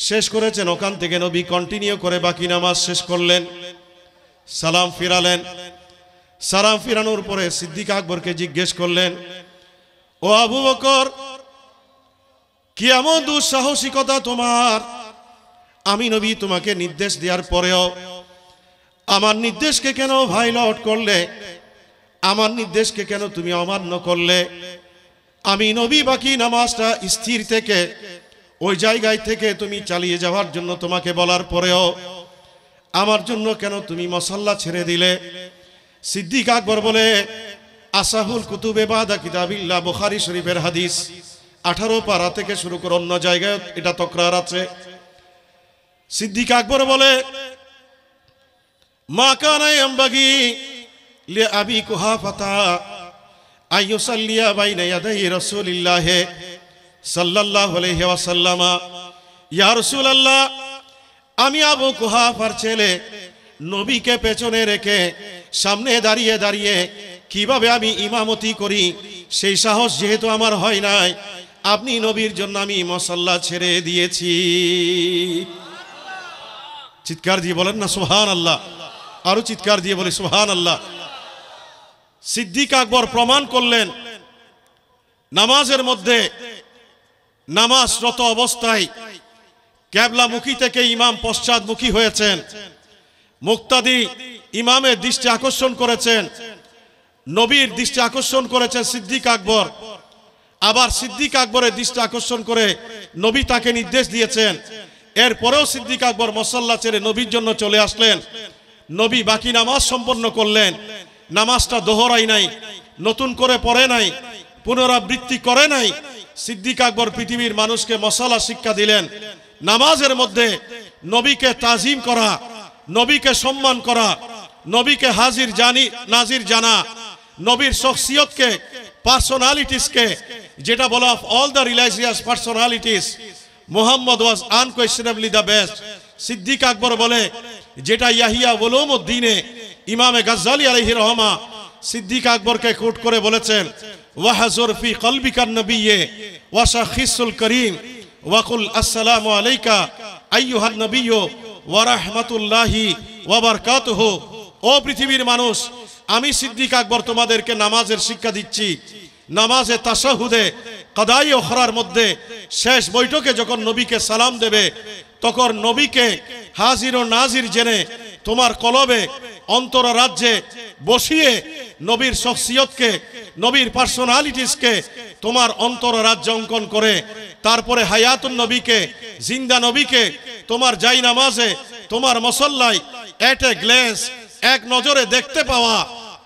শেষ করেছেন ওখান থেকে নবী কন্টিনিউ করে বাকি নামাজ শেষ করলেন সালাম ফিরালেন সালাম ফিরানোর পরে সিদ্দিক আকবরকে জিজ্ঞেস করলেন ও আবু বকর কি এমন দুঃসাহসিকতা তোমার আমি নবী তোমাকে নির্দেশ দেওয়ার পরেও আমার নির্দেশকে কেন ভাইলট করলে আমার নির্দেশকে কেন তুমি অমান্য করলে আমি নবী বাকি নামাজটা স্থির থেকে ওই জায়গায় থেকে তুমি চালিয়ে যাওয়ার জন্য তোমাকে বলার পরেও আমার জন্য কেন তুমি মশাল্লা ছেড়ে দিলে সিদ্দিক আকবর বলে আসাহুল কুতুবে বাদা কিতাবিল্লা বোখারি শরীফের হাদিস আঠারো পাড়া থেকে শুরু করে অন্য জায়গায় এটা তকরার আছে সিদ্দিক আকবর বলে মা কানাই আম্বাগি লে আবি কুহা ফাতা আইয়ুসাল্লিয়া বাইনা ইয়াদাই রাসূলিল্লাহ সাল্লাহ আলহিহাসাল্লামা ইয়া রসুলাল্লাহ আমি আবু কুহাফার ছেলে নবীকে পেছনে রেখে সামনে দাঁড়িয়ে দাঁড়িয়ে কিভাবে আমি ইমামতি করি সেই সাহস যেহেতু আমার হয় নাই আপনি নবীর জন্য আমি মশাল্লা ছেড়ে দিয়েছি চিৎকার দিয়ে বলেন না সুহান আল্লাহ আরো চিৎকার দিয়ে বলে সুহান আল্লাহ সিদ্দিক আকবর প্রমাণ করলেন নামাজের মধ্যে নামাজরত অবস্থায় ক্যাবলামুখী থেকে ইমাম পশ্চাদমুখী হয়েছেন মুক্তাদি ইমামের দৃষ্টি আকর্ষণ করেছেন নবীর দৃষ্টি আকর্ষণ করেছেন সিদ্দিক আকবর আবার সিদ্দিক আকবরের দৃষ্টি আকর্ষণ করে নবী তাকে নির্দেশ দিয়েছেন এরপরেও সিদ্দিক আকবর মসল্লা ছেড়ে নবীর জন্য চলে আসলেন নবী বাকি নামাজ সম্পন্ন করলেন নামাজটা দোহরাই নাই নতুন করে পড়ে নাই পুনরাবৃত্তি করে নাই সিদ্দিক আকবর পৃথিবীর মানুষকে মশলা শিক্ষা দিলেন নামাজের মধ্যে নবীকে তাজিম করা নবীকে সম্মান করা নবীকে হাজির জানি নাজির জানা নবীর শখসিয়তকে পার্সোনালিটিসকে যেটা বলা of all the religious personalities Muhammad was unquestionably the best সিদ্দিক আকবর বলে যেটা ইয়াহিয়া বলুম উদ্দিনে ইমামে গাজ্জালি আলহি রহমা সিদ্দিক আকবরকে কোট করে বলেছেন ওয়াহাজর ফি কলবিকার নবিয়ে ওয়াশাখিসুল করিম ওয়াকুল আসসালামু আলাইকা আইয়ুহান নবিয় ওয়া রাহমাতুল্লাহি ওয়া বারাকাতুহু ও পৃথিবীর মানুষ আমি সিদ্দিক আকবর তোমাদেরকে নামাজের শিক্ষা দিচ্ছি নামাজে তাসাহুদে কাদাই ওখরার মধ্যে শেষ বৈঠকে যখন নবীকে সালাম দেবে তখন নবীকে হাজির ও নাজির জেনে তোমার কলবে অন্তর রাজ্যে বসিয়ে নবীর শখসিয়তকে নবীর পার্সোনালিটিসকে তোমার অন্তর রাজ্য অঙ্কন করে তারপরে হায়াতুল নবীকে জিন্দা নবীকে তোমার যাই নামাজে তোমার মসল্লায় এট এ গ্লেস এক নজরে দেখতে পাওয়া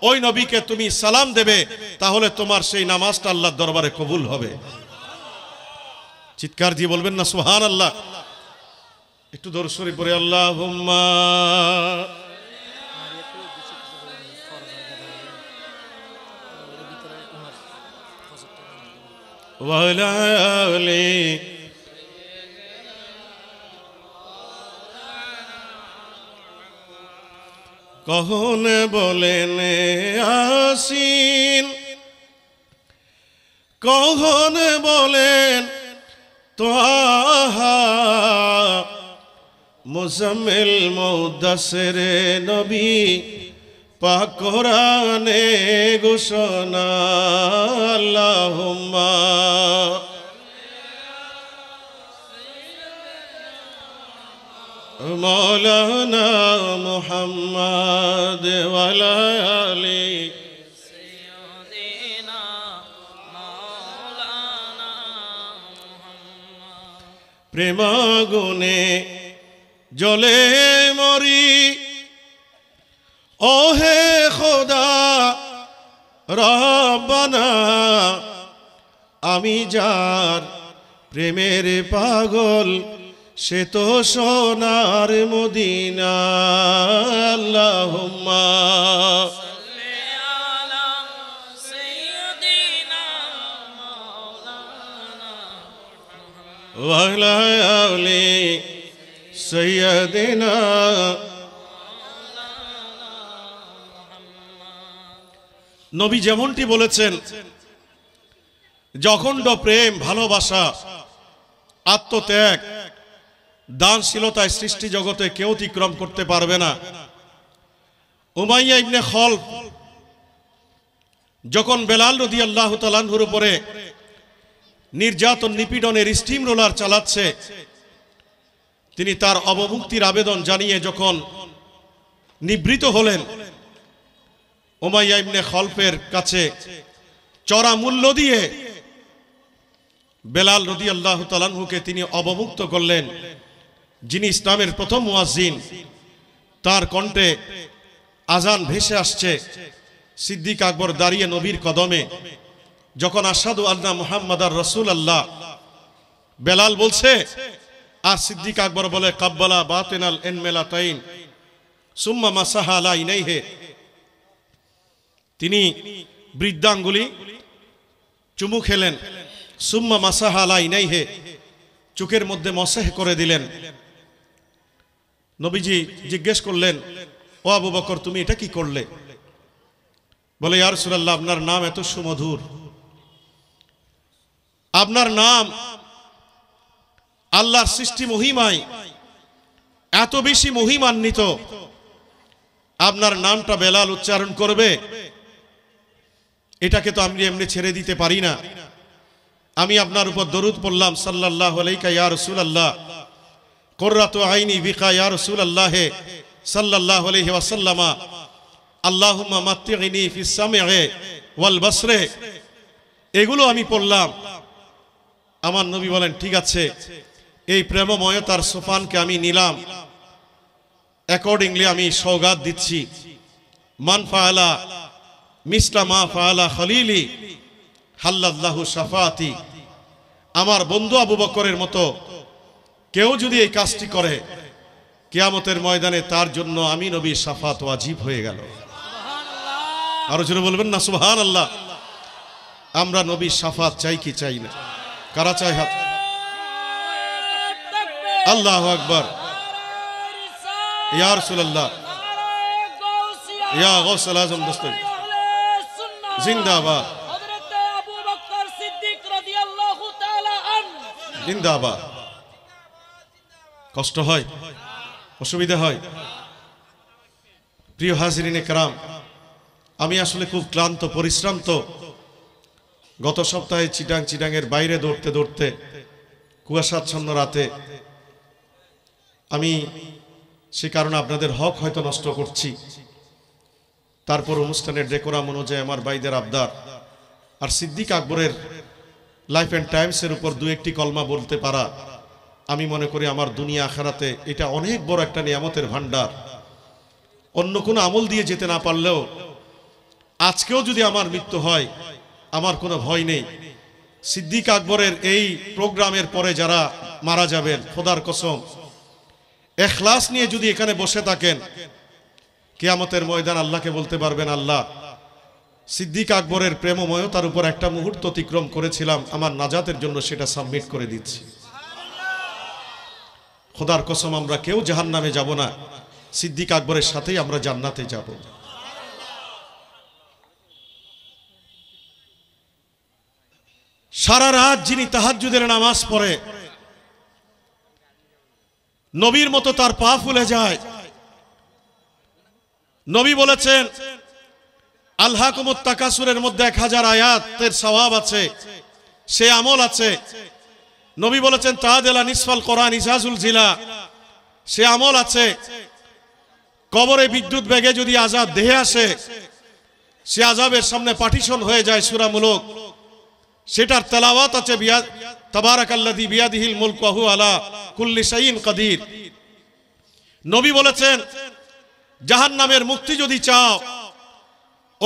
ওই নবীকে তুমি সালাম দেবে তাহলে তোমার সেই নামাজটা আল্লাহর দরবারে কবুল হবে চিৎকার দিয়ে বলবেন না সুহান আল্লাহ একটু দর্শনে পরে আল্লাহ কহন বলেন আসিন কহন বলেন তোহা মোজামেল মৌদাসের নবী পাকরানে ঘোষণা আল্লাহুম্মা মৌলানা মোহাম্মদ আলী প্রেম গুণে জলে মরি ওহে খোদা রব্বানা আমি যার প্রেমের পাগল সে তো সোনার মদিনা আল্লাহ নবী যেমনটি বলেছেন ড প্রেম ভালোবাসা আত্মত্যাগ দানশীলতায় সৃষ্টি জগতে কেউ অতিক্রম করতে পারবে না উমাইয়া ইবনে খল যখন বেলাল নদী আল্লাহ তালানহুর উপরে নির্যাতন নিপীড়নের স্টিম রোলার চালাচ্ছে তিনি তার অবমুক্তির আবেদন জানিয়ে যখন নিবৃত হলেন ওমাইয়া খলফের কাছে চড়া মূল্য দিয়ে বেলাল রদি আল্লাহ তালানহুকে তিনি অবমুক্ত করলেন যিনি ইসলামের প্রথম ওয়াজিন তার কণ্ঠে আজান ভেসে আসছে সিদ্দিক আকবর দাঁড়িয়ে নবীর কদমে যখন আসাদু আল্লাহ মোহাম্মদ আর রসুল আল্লাহ বেলাল বলছে আর সিদ্দিক আকবর বলে কাব্বালা বাতেনাল মেলা তাইন সুম্মা মাসাহালা নেই হে তিনি বৃদ্ধাঙ্গুলি চুমু খেলেন সুম্মা মাসাহালাই নেই হে চোখের মধ্যে মসেহ করে দিলেন নবীজি জিজ্ঞেস করলেন ও আবু বকর তুমি এটা কি করলে বলে ইয়ারসুল্লাহ আপনার নাম এত সুমধুর আপনার নাম আল্লাহর সৃষ্টি মহিমায় এত বেশি মহিমান্বিত আপনার নামটা বেলাল উচ্চারণ করবে এটাকে তো আমি এমনি ছেড়ে দিতে পারি না আমি আপনার উপর দরুদ পড়লাম সাল্লাহ ইয়া রসুল আল্লাহ কর্রাত আইনি বিকা ইয়া রসুল আল্লাহে সাল্লাহ আলহি ওয়াসাল্লামা ফিসামে ওয়াল বসরে এগুলো আমি পড়লাম আমার নবী বলেন ঠিক আছে এই প্রেমময় তার সোফানকে আমি নিলাম অ্যাকর্ডিংলি আমি সৌগাত দিচ্ছি মান ফালা মিস্টা মা ফালা খালিলি হাল্লাহু সাফাতি আমার বন্ধু আবু বকরের মতো কেউ যদি এই কাজটি করে কেয়ামতের ময়দানে তার জন্য আমি নবী সাফাত ওয়াজিব হয়ে গেল আরো জোরে বলবেন না সুহান আল্লাহ আমরা নবী সাফাত চাই কি চাই না কারা চাই হাত আল্লাহ আকবর কষ্ট হয় অসুবিধা হয় প্রিয় হাজিরিনে কারাম আমি আসলে খুব ক্লান্ত পরিশ্রান্ত গত সপ্তাহে চিটাং চিটাংয়ের বাইরে দৌড়তে দৌড়তে কুয়াশাচ্ছন্ন রাতে আমি সে কারণে আপনাদের হক হয়তো নষ্ট করছি তারপর অনুষ্ঠানের ডেকোরাম অনুযায়ী আমার বাইদের আবদার আর সিদ্দিক আকবরের লাইফ অ্যান্ড টাইমসের উপর দু একটি কলমা বলতে পারা আমি মনে করি আমার দুনিয়া আখারাতে এটা অনেক বড় একটা নিয়ামতের ভাণ্ডার অন্য কোনো আমল দিয়ে যেতে না পারলেও আজকেও যদি আমার মৃত্যু হয় আমার কোনো ভয় নেই সিদ্দিক আকবরের এই প্রোগ্রামের পরে যারা মারা যাবেন খোদার কসম এখলাস নিয়ে যদি এখানে বসে থাকেন কেয়ামতের ময়দান আল্লাহকে বলতে পারবেন আল্লাহ সিদ্দিক আকবরের প্রেমময় তার উপর একটা মুহূর্ত অতিক্রম করেছিলাম আমার নাজাতের জন্য সেটা সাবমিট করে দিচ্ছি খোদার কসম আমরা কেউ জাহান নামে যাব না সিদ্দিক আকবরের সাথেই আমরা জান্নাতে যাব সারা রাত যিনি তাহাজুদের নামাজ পড়ে নবীর মতো তার পা ফুলে যায় নবী বলেছেন আল্লাহ কুমুদ মধ্যে এক হাজার আয়াতের স্বভাব আছে সে আমল আছে নবী বলেছেন তাহাদেলা নিসফল কোরআন ইসাজুল জিলা সে আমল আছে কবরে বিদ্যুৎ বেগে যদি আজাদ দেহে আসে সে আজাবের সামনে পাঠিশন হয়ে যায় সুরামূলক সেটার তেলাওয়াত আছে তাবারাকাল্লাদি বিয়াদিহিল মুলকাহু আলা কুল্লি শাইন কাদির নবী বলেছেন জাহান মুক্তি যদি চাও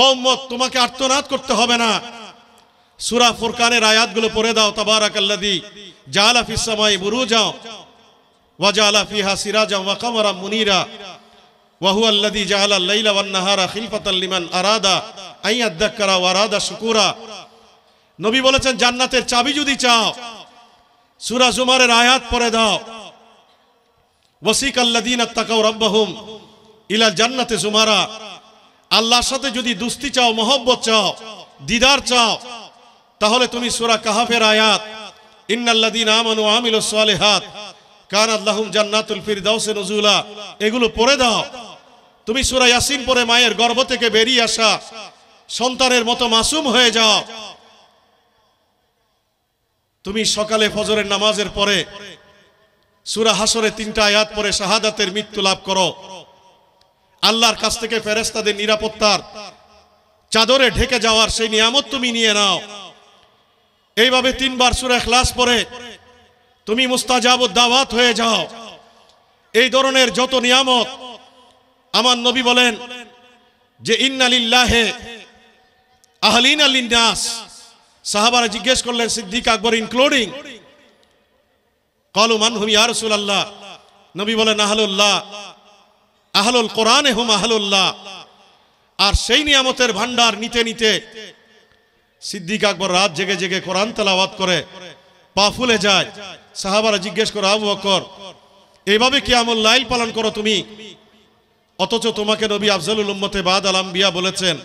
ও মত তোমাকে আর্তনাদ করতে হবে না সুরা ফুরকানের আয়াতগুলো পড়ে দাও তাবারাকাল্লাদি জালাফি সামাই বুরু যাও ওয়াজালা ফিহা সিরাজা ওয়া কামারা মুনিরা وهو الذي جعل الليل والنهار خلفة لمن أراد أن يذكر وأراد شكورا নবী বলেছেন জান্নাতের চাবি যদি চাও সুরা জুমারের আয়াত পরে দাও ওয়াসিক আল্লাদিন রব্বাহুম ইলা জান্নাতে জুমারা আল্লাহর সাথে যদি দুস্তি চাও মোহব্বত চাও দিদার চাও তাহলে তুমি সুরা কাহাফের আয়াত ইন্নাল্লাদিন আমানু আমিল সালেহাত কান আল্লাহুম জান্নাতুল ফিরদাউসে নজুলা এগুলো পড়ে দাও তুমি সুরা ইয়াসিন পরে মায়ের গর্ভ থেকে বেরিয়ে আসা সন্তানের মতো মাসুম হয়ে যাও তুমি সকালে ফজরের নামাজের পরে সুরা হাসরে তিনটা আয়াত পরে শাহাদাতের মৃত্যু লাভ করো আল্লাহর কাছ থেকে ফেরেস্তাদের নিরাপত্তার চাদরে ঢেকে যাওয়ার সেই নিয়ামত তুমি নিয়ে নাও এইভাবে তিনবার সুরা খ্লাস পরে তুমি মুস্তাজাব দাওয়াত হয়ে যাও এই ধরনের যত নিয়ামত আমার নবী বলেন যে ইন্নালিল্লাহে আহলিন আলিন নাস সাহাবারা জিজ্ঞেস করলেন সিদ্দিক আকবর ইনক্লুডিং কলু মানহুম ইয়া আল্লাহ নবী বলেন আহলুল্লাহ আহলুল কোরআন হুম আহলুল্লাহ আর সেই নিয়ামতের ভান্ডার নিতে নিতে সিদ্দিক আকবর রাত জেগে জেগে কোরআন তেলাওয়াত করে পা ফুলে যায় সাহাবারা জিজ্ঞেস করে আবু অকর এইভাবে কি আমল লাইল পালন করো তুমি অথচ তোমাকে নবী আফজলুল উম্মতে বাদ আলাম্বিয়া বলেছেন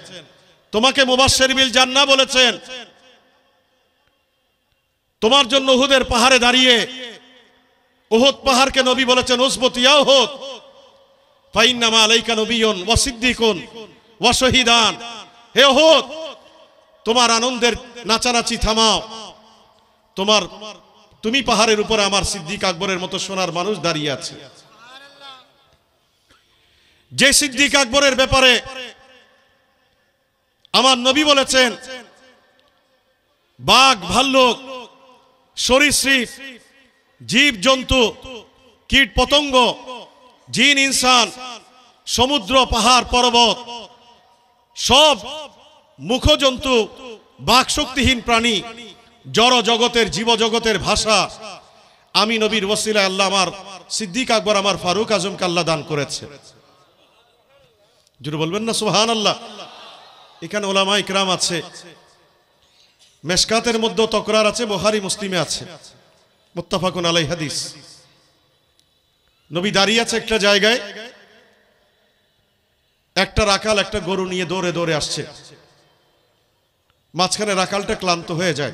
তোমাকে মুবাসের বিল জান্না বলেছেন তোমার জন্য উহুদের পাহাড়ে দাঁড়িয়ে ওহদ পাহাড়কে নবী বলেছেন ওসবত ইয়াহত আলাইকা হে তোমার আনন্দের নাচানাচি থামাও তোমার তুমি পাহাড়ের উপরে আমার সিদ্দিক আকবরের মতো সোনার মানুষ দাঁড়িয়ে আছে যে সিদ্দিক আকবরের ব্যাপারে আমার নবী বলেছেন বাঘ ভাল্লুক সরীসৃপ জীব জন্তু কীট পতঙ্গ জিন ইনসান সমুদ্র পাহাড় পর্বত সব মুখজন্তু বাকশক্তিহীন প্রাণী জড় জগতের জীবজগতের ভাষা আমি নবীর ওসিলা আল্লাহ আমার সিদ্দিক আকবর আমার ফারুক আজমকে আল্লাহ দান করেছে যদি বলবেন না সুহান আল্লাহ এখানে ওলামা ইকরাম আছে মেশকাতের মধ্যে তকরার আছে বোহারি মুসলিমে আছে মোত্তাফাকুন আলাই হাদিস নবী দাঁড়িয়ে আছে একটা জায়গায় একটা রাখাল একটা গরু নিয়ে দৌড়ে দৌড়ে আসছে মাঝখানে রাখালটা ক্লান্ত হয়ে যায়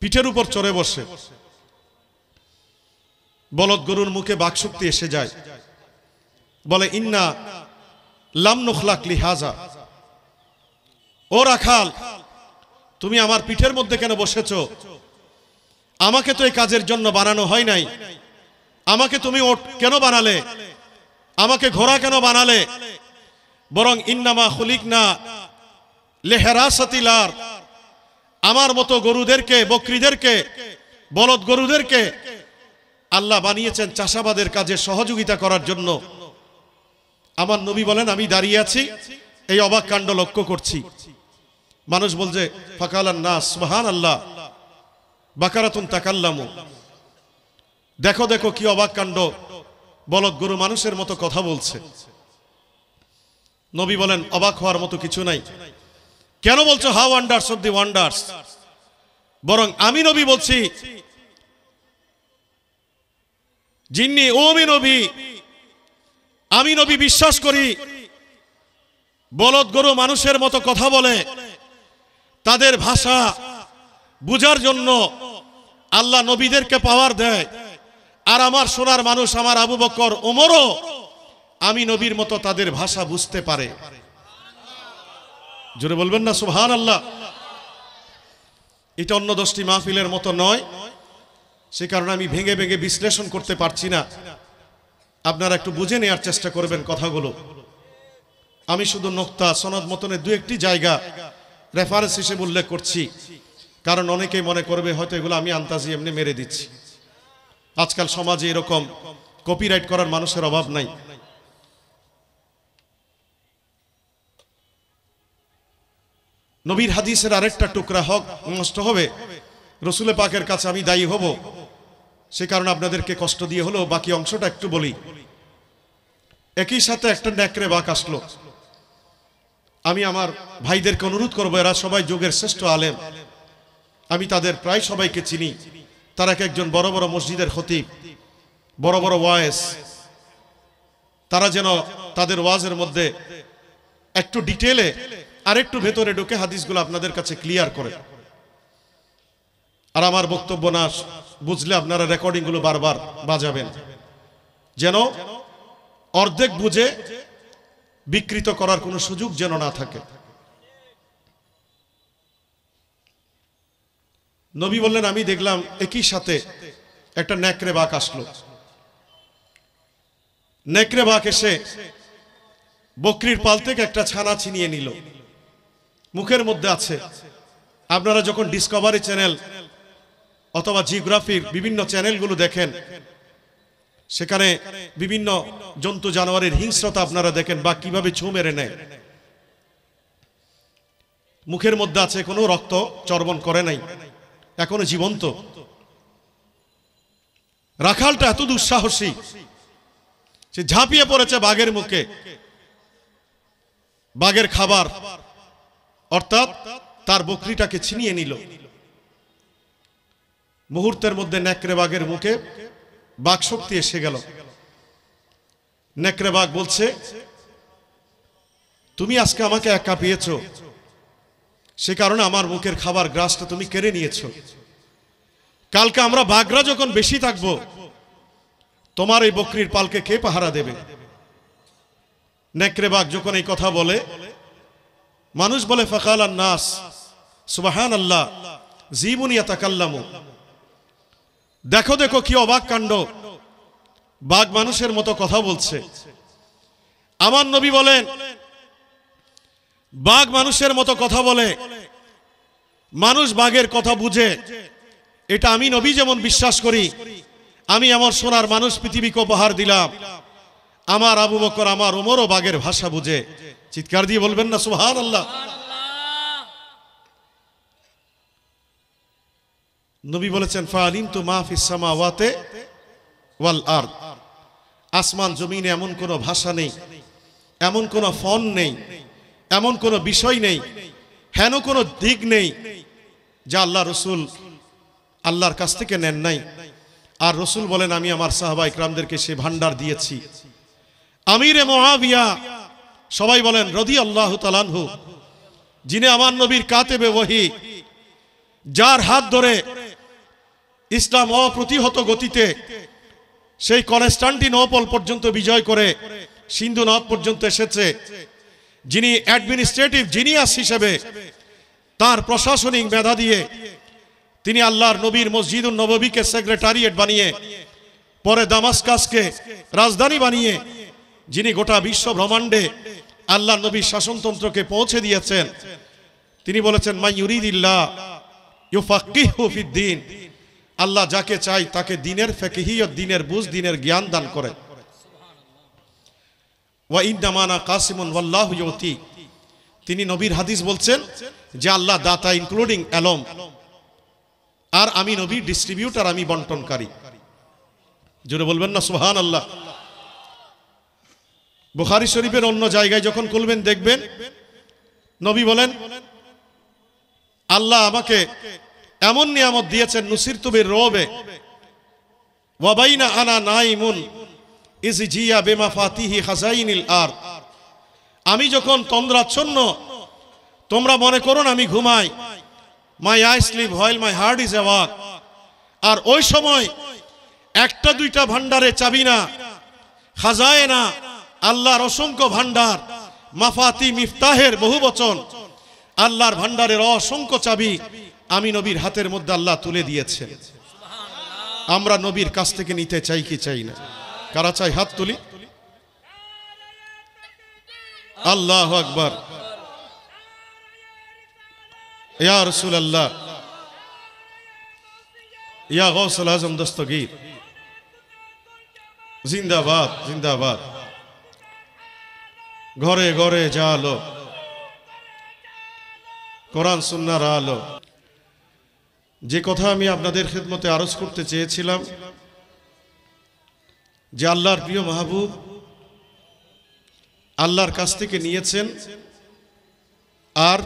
পিঠের উপর চড়ে বসে বলদ গরুর মুখে বাকশক্তি এসে যায় বলে ইন্না লাম নখলাক লিহাজা ও রাখাল তুমি আমার পিঠের মধ্যে কেন বসেছ আমাকে তো এই কাজের জন্য বানানো হয় নাই আমাকে তুমি ওট কেন বানালে আমাকে ঘোড়া কেন বানালে বরং ইন্নামা খুলিক না সাতিলার আমার মতো গরুদেরকে বকরিদেরকে বলদ গরুদেরকে আল্লাহ বানিয়েছেন চাষাবাদের কাজে সহযোগিতা করার জন্য আমার নবী বলেন আমি দাঁড়িয়ে আছি এই অবাক কাণ্ড লক্ষ্য করছি মানুষ বলছে ফাকালান না সুহান আল্লাহ বাকারাতুন তাকাল্লামু দেখো দেখো কি অবাক কাণ্ড বলক গুরু মানুষের মতো কথা বলছে নবী বলেন অবাক হওয়ার মতো কিছু নাই কেন বলছো how wonders of the wonders বরং আমি নবী বলছি যিনি ওমি নবী আমি নবী বিশ্বাস করি বলদ গরু মানুষের মতো কথা বলে তাদের ভাষা বুঝার জন্য আল্লাহ নবীদেরকে পাওয়ার দেয় আর আমার সোনার মানুষ আমার আবু বকর ওমরও আমি নবীর মতো তাদের ভাষা বুঝতে পারে জোরে বলবেন না সুহান আল্লাহ এটা অন্য দশটি মাহফিলের মতো নয় সে কারণে আমি ভেঙে ভেঙে বিশ্লেষণ করতে পারছি না আপনারা একটু বুঝে নেওয়ার চেষ্টা করবেন কথাগুলো আমি শুধু নোক্তা সনদ মতনে দু একটি জায়গা রেফারেন্স হিসেবে উল্লেখ করছি কারণ অনেকেই মনে করবে হয়তো এগুলো আমি আন্তাজি এমনি মেরে দিচ্ছি আজকাল সমাজে এরকম কপিরাইট করার মানুষের অভাব নাই নবীর হাদিসের আরেকটা টুকরা হক নষ্ট হবে রসুলে পাকের কাছে আমি দায়ী হব সে কারণে আপনাদেরকে কষ্ট দিয়ে হলো বাকি অংশটা একটু বলি একই সাথে একটা ন্যাকরে বাক আসলো আমি আমার ভাইদেরকে অনুরোধ করবো এরা সবাই যোগের শ্রেষ্ঠ আলেম আমি তাদের প্রায় সবাইকে চিনি তারা একজন বড় বড় মসজিদের খতিব বড় বড় ওয়েস তারা যেন তাদের ওয়াজের মধ্যে একটু ডিটেলে আর একটু ভেতরে ঢুকে হাদিসগুলো আপনাদের কাছে ক্লিয়ার করে আর আমার বক্তব্য না বুঝলে আপনারা রেকর্ডিংগুলো বারবার বাজাবেন যেন অর্ধেক বুঝে বিকৃত করার কোনো সুযোগ যেন না থাকে নবী বললেন আমি দেখলাম একই সাথে একটা নেকড়ে বাঘ আসলো নেকড়ে বাঘ এসে বকরির পাল থেকে একটা ছানা ছিনিয়ে নিল মুখের মধ্যে আছে আপনারা যখন ডিসকভারি চ্যানেল অথবা জিওগ্রাফির বিভিন্ন চ্যানেলগুলো দেখেন সেখানে বিভিন্ন জন্তু জানোয়ারের হিংস্রতা আপনারা দেখেন বা কিভাবে ছু মেরে নেয় মুখের মধ্যে আছে কোনো রক্ত চর্বণ করে নাই এখনো জীবন্ত রাখালটা এত দুঃসাহসী সে ঝাঁপিয়ে পড়েছে বাঘের মুখে বাঘের খাবার অর্থাৎ তার বকরিটাকে ছিনিয়ে নিল মুহূর্তের মধ্যে নেকড়ে বাঘের মুখে বাঘ শক্তি এসে গেল নেকড়ে বাঘ বলছে তুমি আজকে আমাকে একা পেয়েছ সে কারণে আমার মুখের খাবার গ্রাসটা তুমি কেড়ে নিয়েছ কালকে আমরা বাঘরা যখন বেশি থাকব তোমার এই বকরির পালকে কে পাহারা দেবে নেকড়ে বাঘ যখন এই কথা বলে মানুষ বলে ফকাল নাস সুবাহান আল্লাহ জীবনিয়া তাকাল্লামু দেখো দেখো কি অবাক কাণ্ড বাঘ মানুষের মতো কথা বলছে আমার নবী বলেন বাঘ মানুষের মতো কথা বলে মানুষ বাঘের কথা বুঝে এটা আমি নবী যেমন বিশ্বাস করি আমি আমার সোনার মানুষ পৃথিবীকে উপহার দিলাম আমার আবু বকর আমার ওমরও বাঘের ভাষা বুঝে চিৎকার দিয়ে বলবেন না সুহান আল্লাহ নবী বলেছেন ফালিম তো মাহফিসামা ওয়াতে ওয়াল আর আসমান জমিনে এমন কোনো ভাষা নেই এমন কোনো ফন নেই এমন কোনো বিষয় নেই হেন কোনো দিক নেই যা আল্লাহ রসুল আল্লাহর কাছ থেকে নেন নাই আর রসুল বলেন আমি আমার সাহাবা ইকরামদেরকে সে ভান্ডার দিয়েছি আমির মহাবিয়া সবাই বলেন রদি আল্লাহ তালানহু যিনি আমার নবীর কাতেবে ওহি যার হাত ধরে ইসলাম অপ্রতিহত গতিতে সেই কনস্টান্টিনোপল পর্যন্ত বিজয় করে সিন্ধু নদ পর্যন্ত এসেছে যিনি অ্যাডমিনিস্ট্রেটিভ জিনিয়াস হিসেবে তার প্রশাসনিক মেধা দিয়ে তিনি আল্লাহর নবীর মসজিদ নবীকে সেক্রেটারিয়েট বানিয়ে পরে দামাসকাসকে রাজধানী বানিয়ে যিনি গোটা বিশ্ব ব্রহ্মাণ্ডে আল্লাহর নবীর শাসনতন্ত্রকে পৌঁছে দিয়েছেন তিনি বলেছেন মাই ইউরিদিল্লাহ ইউফাকিহ আল্লাহ যাকে চাই তাকে দিনের ও দিনের বুঝ দিনের জ্ঞান দান করে ওয়া কাসিমন ওয়াল্লাহ তিনি নবীর হাদিস বলছেন যে আল্লাহ দাতা ইনক্লুডিং অ্যালম আর আমি নবী ডিস্ট্রিবিউটার আমি বন্টনকারী জোরে বলবেন না সুহান আল্লাহ বুখারি শরীফের অন্য জায়গায় যখন খুলবেন দেখবেন নবী বলেন আল্লাহ আমাকে এমন নিয়ামত দিয়েছেন নুসির তুবির রবে ওয়াবাইনা আনা নাইমুন ইজ জিয়া বেমা ফাতিহি হাজাইনিল আর আমি যখন তন্দ্রাচ্ছন্ন তোমরা মনে করো আমি ঘুমাই my eye sleep while my heart is awake আর ওই সময় একটা দুইটা ভান্ডারে চাবি না খাজায় না আল্লাহর অসংখ্য ভান্ডার মাফাতি মিফতাহের বহু বচন আল্লাহর ভান্ডারের অসংখ্য চাবি আমি নবীর হাতের মধ্যে আল্লাহ তুলে দিয়েছেন আমরা নবীর কাছ থেকে নিতে চাই কি চাই না কারা চাই হাত তুলি আল্লাহ আকবর ইয়া রসুল আল্লাহ ইয়া গৌসল আজম দস্তগীর জিন্দাবাদ জিন্দাবাদ ঘরে ঘরে যা আলো কোরআন সুন্নার আলো যে কথা আমি আপনাদের খেদমতে আরজ করতে চেয়েছিলাম যে আল্লাহর প্রিয় মাহবুব আল্লাহর কাছ থেকে নিয়েছেন আর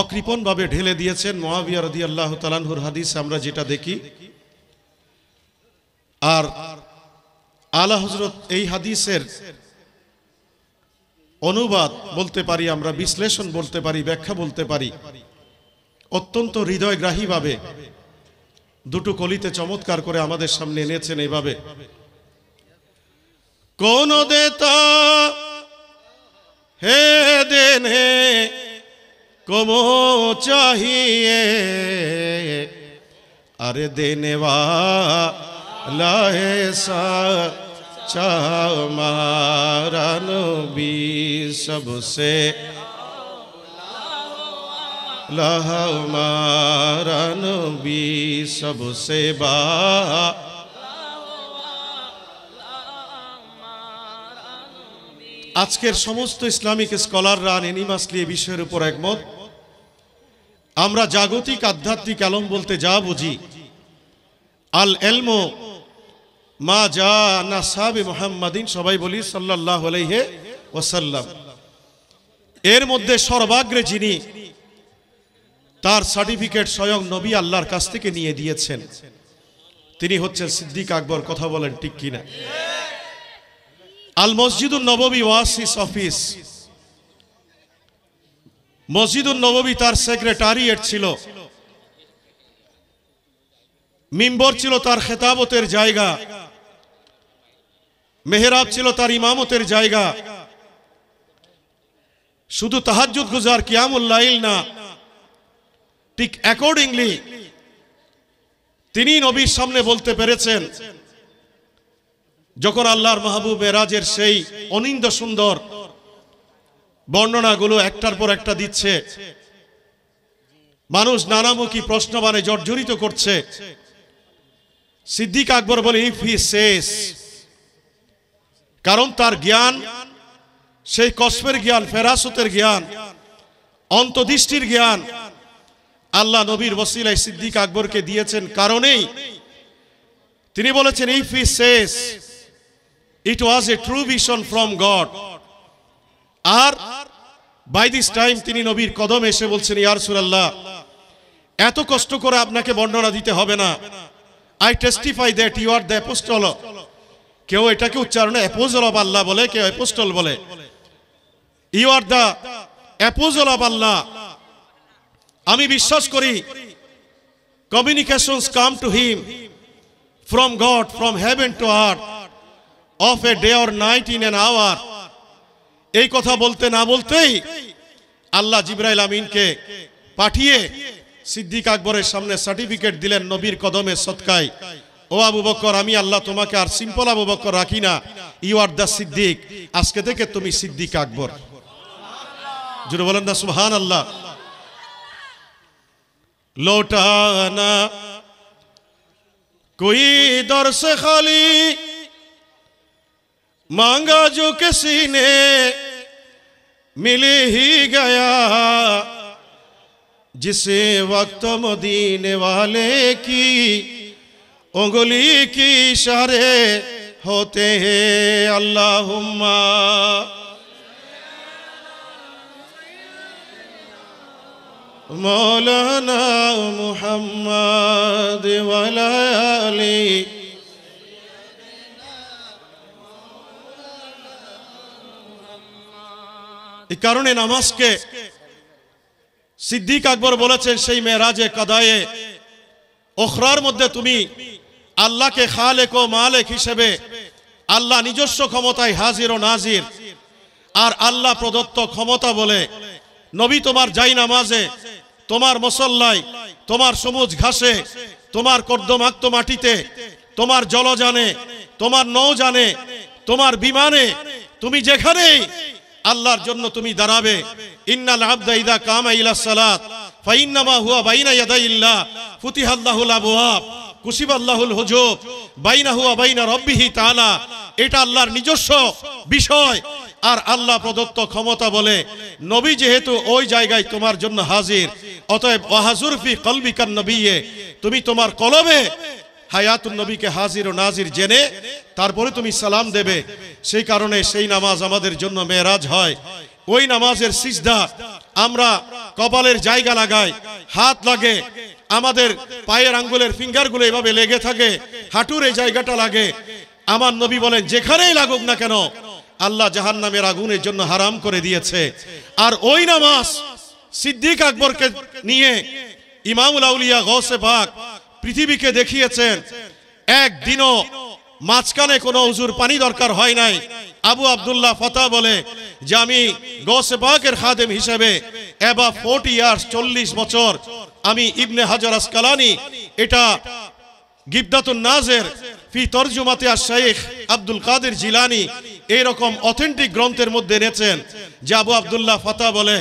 অকৃপণভাবে ঢেলে দিয়েছেন মহাবিয়া রদি আল্লাহ তালানহুর হাদিস আমরা যেটা দেখি আর আলা হজরত এই হাদিসের অনুবাদ বলতে পারি আমরা বিশ্লেষণ বলতে পারি ব্যাখ্যা বলতে পারি অত্যন্ত হৃদয়গ্রাহীভাবে দুটো কলিতে চমৎকার করে আমাদের সামনে এনেছেন এইভাবে কোন দেতা হে দে কম চাহিয়ে আরে দেনে চা চাও মারানো বি সবসে लहा আজকের সমস্ত ইসলামিক স্কলাররা নেনিমাসলি এ বিষয়ের উপর একমত আমরা জাগতিক আধ্যাত্মিক আলম বলতে যা বুঝি আল এলমো মা যা না সাবে মোহাম্মদিন সবাই বলি সাল্লাহ আলাইহে ওসাল্লাম এর মধ্যে সর্বাগ্রে যিনি তার সার্টিফিকেট স্বয়ং নবী আল্লাহর কাছ থেকে নিয়ে দিয়েছেন তিনি হচ্ছেন সিদ্দিক আকবর কথা বলেন ঠিক কিনা আল মসজিদুল নবী ওয়াসিস অফিস মসজিদুল নবী তার সেক্রেটারিয়েট ছিল মিম্বর ছিল তার খেতাবতের জায়গা মেহরাব ছিল তার ইমামতের জায়গা শুধু তাহাজুদ গুজার কিয়ামুল্লাইল না ঠিক অ্যাকর্ডিংলি তিনি নবীর সামনে বলতে পেরেছেন যখন আল্লাহর মাহবুব এরাজের সেই অনিন্দ সুন্দর বর্ণনাগুলো একটার পর একটা দিচ্ছে মানুষ নানামুখী প্রশ্ন মানে জর্জরিত করছে সিদ্দিক আকবর বলে ইফ হি শেষ কারণ তার জ্ঞান সেই কসমের জ্ঞান ফেরাসতের জ্ঞান অন্তদৃষ্টির জ্ঞান আল্লাহ নবীর বসিলায় সিদ্দিক আকবরকে দিয়েছেন কারণেই তিনি বলেছেন ইফ ই শেষ it was a true vision from God আর বাই দিস টাইম তিনি নবীর কদম এসে বলছেন ইয়ারসুল্লাহ এত কষ্ট করে আপনাকে বর্ণনা দিতে হবে না I testify that you are the apostle কেউ এটাকে উচ্চারণে অ্যাপোজল অব আল্লাহ বলে কেউ অ্যাপোস্টল বলে you are the apostle of Allah আমি বিশ্বাস করি communications come to him from God from heaven to earth of a day or night in an hour এই কথা বলতে না বলতেই আল্লাহ জিব্রাইল আমিনকে পাঠিয়ে সিদ্দিক আকবরের সামনে সার্টিফিকেট দিলেন নবীর কদমে সৎকায় ও আবু বকর আমি আল্লাহ তোমাকে আর সিম্পল আবু বকর রাখি না ইউ আর দ্য সিদ্দিক আজকে থেকে তুমি সিদ্দিক আকবর জুড়ে বলেন না সুহান আল্লাহ लौटाना कोई दर से खाली मांगा जो किसी ने मिल ही गया जिसे वक्त मदीने वाले की उंगली की इशारे होते हैं अल्लाहुम्मा مولانا محمد وعلى آله এই কারণে নামাজকে সিদ্দিক আকবর বলেছেন সেই মেয়েরাজে কাদায়ে ওখরার মধ্যে তুমি আল্লাহকে খালেক ও মালেক হিসেবে আল্লাহ নিজস্ব ক্ষমতায় হাজির ও নাজির আর আল্লাহ প্রদত্ত ক্ষমতা বলে নবী তোমার যাই নামাজে তোমার মসল্লায় তোমার সবুজ ঘাসে তোমার কর্দমাক্ত মাটিতে তোমার জল জানে তোমার নৌ জানে তোমার বিমানে তুমি যেখানে আল্লাহর জন্য তুমি দাঁড়াবে ইন্নাল আব্দা ইদা কামা ইলা সালাত ফাইন্নামা হুয়া বাইনা ইয়াদাইল্লাহ ফুতিহাল্লাহুল আবওয়াব কুসিব আল্লাহুল হুজুব বাইনা হুয়া বাইনা রব্বিহি তাআলা এটা আল্লাহর নিজস্ব বিষয় আর আল্লাহ প্রদত্ত ক্ষমতা বলে নবী যেহেতু ওই জায়গায় তোমার জন্য হাজির অতএব ওয়াহাজুরফি কলবিকার নবীয়ে তুমি তোমার কলবে হায়াতুল নবীকে হাজির ও নাজির জেনে তারপরে তুমি সালাম দেবে সেই কারণে সেই নামাজ আমাদের জন্য মেয়েরাজ হয় ওই নামাজের সিজদা আমরা কপালের জায়গা লাগাই হাত লাগে আমাদের পায়ের আঙ্গুলের ফিঙ্গারগুলো এভাবে লেগে থাকে হাঁটুর এই জায়গাটা লাগে আমার নবী বলেন যেখানেই লাগুক না কেন আল্লাহ জাহান নামের আগুনের জন্য হারাম করে দিয়েছে আর ওই নামাজ সিদ্দিক আকবরকে নিয়ে ইমামুল আউলিয়া গৌসে ভাগ পৃথিবীকে দেখিয়েছেন একদিনও মাঝখানে কোনো উজুর পানি দরকার হয় নাই আবু আবদুল্লাহ ফতা বলে যে আমি গৌসে পাকের খাদেম হিসেবে এবার ফোর্টি ইয়ার্স চল্লিশ বছর আমি ইবনে হাজার আসকালানি এটা গিবদাতুন নাজের ফি তর্জুমাতে আর শাইখ আব্দুল কাদের জিলানি এইরকম অথেন্টিক গ্রন্থের মধ্যে এনেছেন যে আবু আবদুল্লাহ ফাতা বলে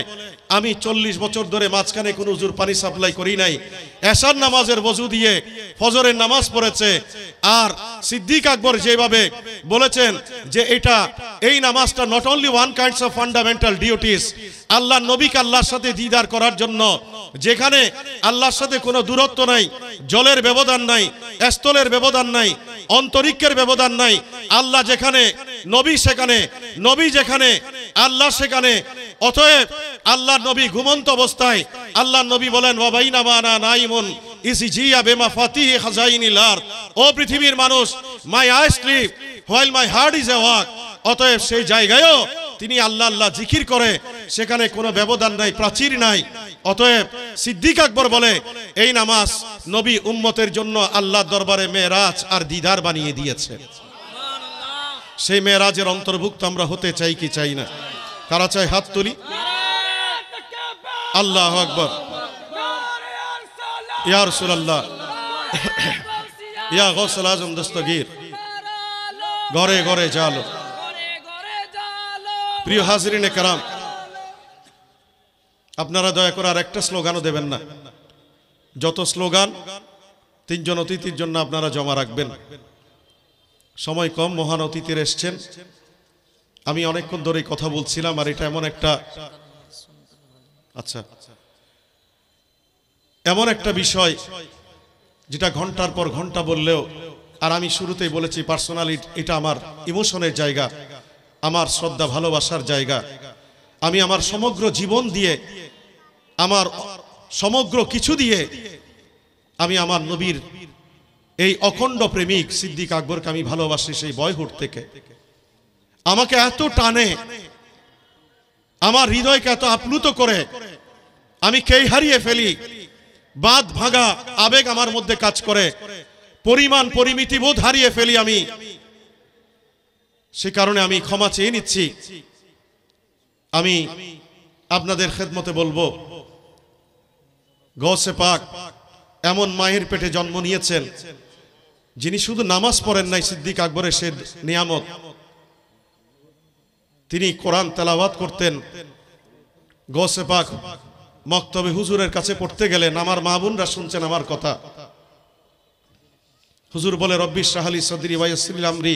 আমি চল্লিশ বছর ধরে মাঝখানে কোনো উজুর পানি সাপ্লাই করি নাই এসার নামাজের বজু দিয়ে ফজরের নামাজ পড়েছে আর সিদ্দিক আকবর যেভাবে বলেছেন যে এটা এই নামাজটা not only one kinds of fundamental duties আল্লাহ নবীকে আল্লাহর সাথে দিদার করার জন্য যেখানে আল্লাহর সাথে কোনো দূরত্ব নাই জলের ব্যবধান নাই স্থলের ব্যবধান নাই অন্তরিক্ষের ব্যবধান নাই আল্লাহ যেখানে নবী সেখানে নবী যেখানে আল্লাহ সেখানে অতএব আল্লাহ নবী ঘুমন্ত অবস্থায় আল্লাহ নবী বলেন বাবাই ওয়াবাইনা মানা মন ইসি জিয়া বেমা ফাতিহি হাজাইনি লার ও পৃথিবীর মানুষ my eye while my heart is awake অতএব সেই জায়গায়ও তিনি আল্লাহ আল্লাহ জিকির করে সেখানে কোনো ব্যবধান নাই প্রাচীর নাই অতএব সিদ্দিক আকবর বলে এই নামাজ নবী উম্মতের জন্য আল্লাহ দরবারে মেয়েরাজ আর দিদার বানিয়ে দিয়েছে সেই মেয়েরাজের অন্তর্ভুক্ত আমরা হতে চাই কি চাই না কারা চাই হাত তুলি আল্লাহ আকবর ইয়ার রসুল্লাহ ইয়া গৌসল আজম দস্তগীর ঘরে ঘরে জাল প্রিয় হাজরিনে কারাম আপনারা দয়া করে আর একটা স্লোগানও দেবেন না যত স্লোগান তিনজন অতিথির জন্য আপনারা জমা রাখবেন সময় কম মহান অতিথির এসছেন আমি অনেকক্ষণ ধরেই কথা বলছিলাম আর এটা এমন একটা আচ্ছা এমন একটা বিষয় যেটা ঘন্টার পর ঘন্টা বললেও আর আমি শুরুতেই বলেছি পার্সোনালি এটা আমার ইমোশনের জায়গা আমার শ্রদ্ধা ভালোবাসার জায়গা আমি আমার সমগ্র জীবন দিয়ে আমার সমগ্র কিছু দিয়ে আমি আমার নবীর এই অখণ্ড প্রেমিক সিদ্দিক আকবরকে আমি ভালোবাসি সেই বয়হুট থেকে আমাকে এত টানে আমার হৃদয়কে এত আপ্লুত করে আমি কেই হারিয়ে ফেলি বাদ ভাঙা আবেগ আমার মধ্যে কাজ করে পরিমাণ পরিমিতি বোধ হারিয়ে ফেলি আমি সে কারণে আমি ক্ষমা চেয়ে নিচ্ছি আমি আপনাদের খেদমতে বলবো গসে পাক এমন মায়ের পেটে জন্ম নিয়েছেন যিনি শুধু নামাজ পড়েন নাই সিদ্দিক আকবরের সে নিয়ামত তিনি কোরআন তেলাবাদ করতেন গোসে পাক মক্তবে হুজুরের কাছে পড়তে গেলেন আমার মা বোনরা শুনছেন আমার কথা হুজুর বলে রব্বি শাহালি সদরি ওয়াইসিল আমরি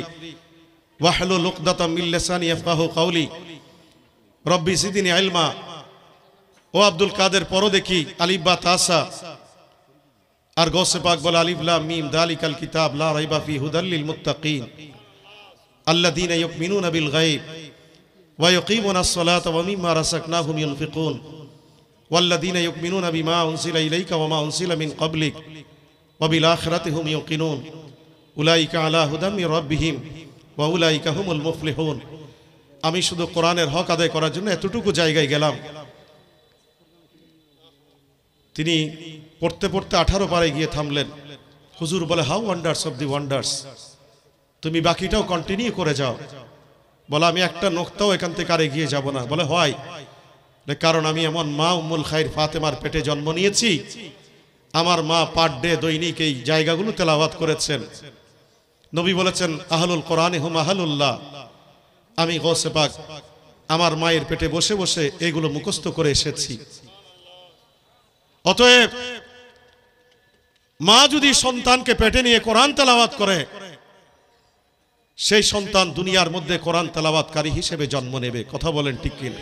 ওয়াহলু লোকদাতা মিল্লেসানি এফাহ কাউলি রব্বি সিদিনী আইলমা ও আব্দুল কাদের পর দেখি আলিব্বা তাসা আর গৌসে পাক বলে আলিবলা মিম দালিকাল কিতাব লা রাইবা ফি হুদাল্লিল মুত্তাকিন আল্লাযীনা ইয়ুমিনুনা বিল গায়ব ويقيمون الصلاة ومما رزقناهم ينفقون والذين يؤمنون بما أنزل إليك وما أنزل من قبلك وبالآخرة هم يوقنون أولئك على هدى من ربهم وأولئك هم المفلحون আমি শুধু কোরআনের হক আদায় করার জন্য এতটুকু জায়গায় গেলাম তিনি পড়তে পড়তে আঠারো পারে গিয়ে থামলেন হুজুর বলে how wonders of the wonders তুমি বাকিটাও কন্টিনিউ করে যাও বলে আমি একটা নোক্তাও এখান থেকে আর এগিয়ে যাব না বলে হয় কারণ আমি এমন মা উমুল খাইর ফাতেমার পেটে জন্ম নিয়েছি আমার মা পার ডে দৈনিক এই জায়গাগুলো তেলাবাদ করেছেন নবী বলেছেন আহলুল কোরআন হুম আহলুল্লাহ আমি গৌসে পাক আমার মায়ের পেটে বসে বসে এগুলো মুখস্থ করে এসেছি অতএব মা যদি সন্তানকে পেটে নিয়ে কোরআন তেলাবাদ করে সেই সন্তান দুনিয়ার মধ্যে কোরআন তালাবাতকারী হিসেবে জন্ম নেবে কথা বলেন ঠিক কিনা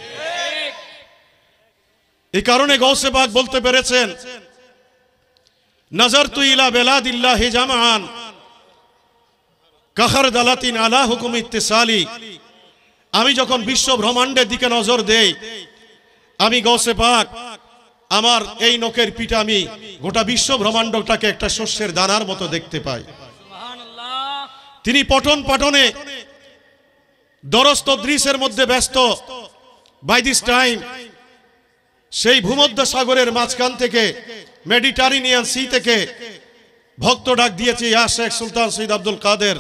এই কারণে গৌসে বাঘ বলতে পেরেছেন নজর তুই ইলা কাহার দালাতিন আলা হুকুম ইত্তেসালি আমি যখন বিশ্ব ব্রহ্মাণ্ডের দিকে নজর দেই আমি গৌসে পাক আমার এই নখের পিঠে আমি গোটা বিশ্ব ব্রহ্মাণ্ডটাকে একটা শস্যের দানার মতো দেখতে পাই তিনি পঠন পাঠনে দৃশ্যের মধ্যে ব্যস্ত বাই দিস টাইম সেই ভূমধ্য সাগরের মাঝখান থেকে মেডিটারিনিয়ান সি থেকে ভক্ত ডাক দিয়েছে ইয়া শেখ সুলতান সৈয়দ আব্দুল কাদের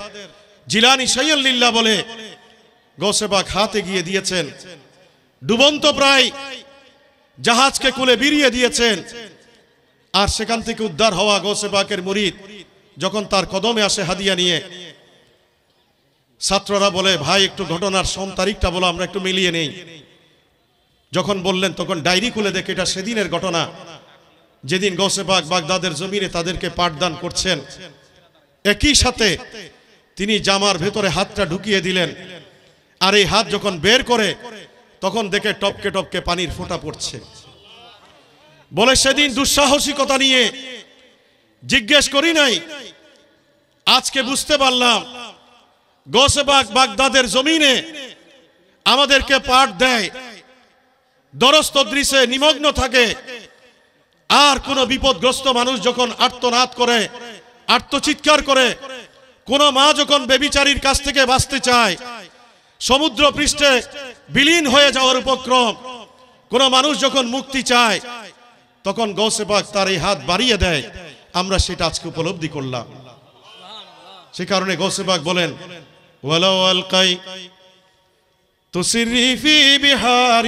জিলানি লিল্লা বলে গৌসেবাক হাতে গিয়ে দিয়েছেন ডুবন্ত প্রায় জাহাজকে কুলে বিরিয়ে দিয়েছেন আর সেখান থেকে উদ্ধার হওয়া গোসেবাকের মুরিদ যখন তার কদমে আসে হাদিয়া নিয়ে ছাত্ররা বলে ভাই একটু ঘটনার সম তারিখটা বলো আমরা একটু মিলিয়ে নেই যখন বললেন তখন ডায়েরি খুলে দেখে এটা সেদিনের ঘটনা যেদিন গৌসেবাগ বাগদাদের জমিনে তাদেরকে পাঠদান করছেন একই সাথে তিনি জামার ভেতরে হাতটা ঢুকিয়ে দিলেন আর এই হাত যখন বের করে তখন দেখে টপকে টপকে পানির ফোঁটা পড়ছে বলে সেদিন দুঃসাহসিকতা নিয়ে জিজ্ঞেস করি নাই আজকে বুঝতে পারলাম গোসবাগ বাগদাদের জমিনে আমাদেরকে পাঠ দেয় দরস্ত দৃশ্যে নিমগ্ন থাকে আর কোনো বিপদগ্রস্ত মানুষ যখন আত্মনাদ করে আত্মচিৎকার করে কোন মা যখন বেবিচারীর কাছ থেকে বাঁচতে চায় সমুদ্র পৃষ্ঠে বিলীন হয়ে যাওয়ার উপক্রম কোন মানুষ যখন মুক্তি চায় তখন গৌসেপাক তার এই হাত বাড়িয়ে দেয় আমরা সেটা আজকে উপলব্ধি করলাম সে কারণে গৌসেপাক বলেন ولو القي تسري في بحار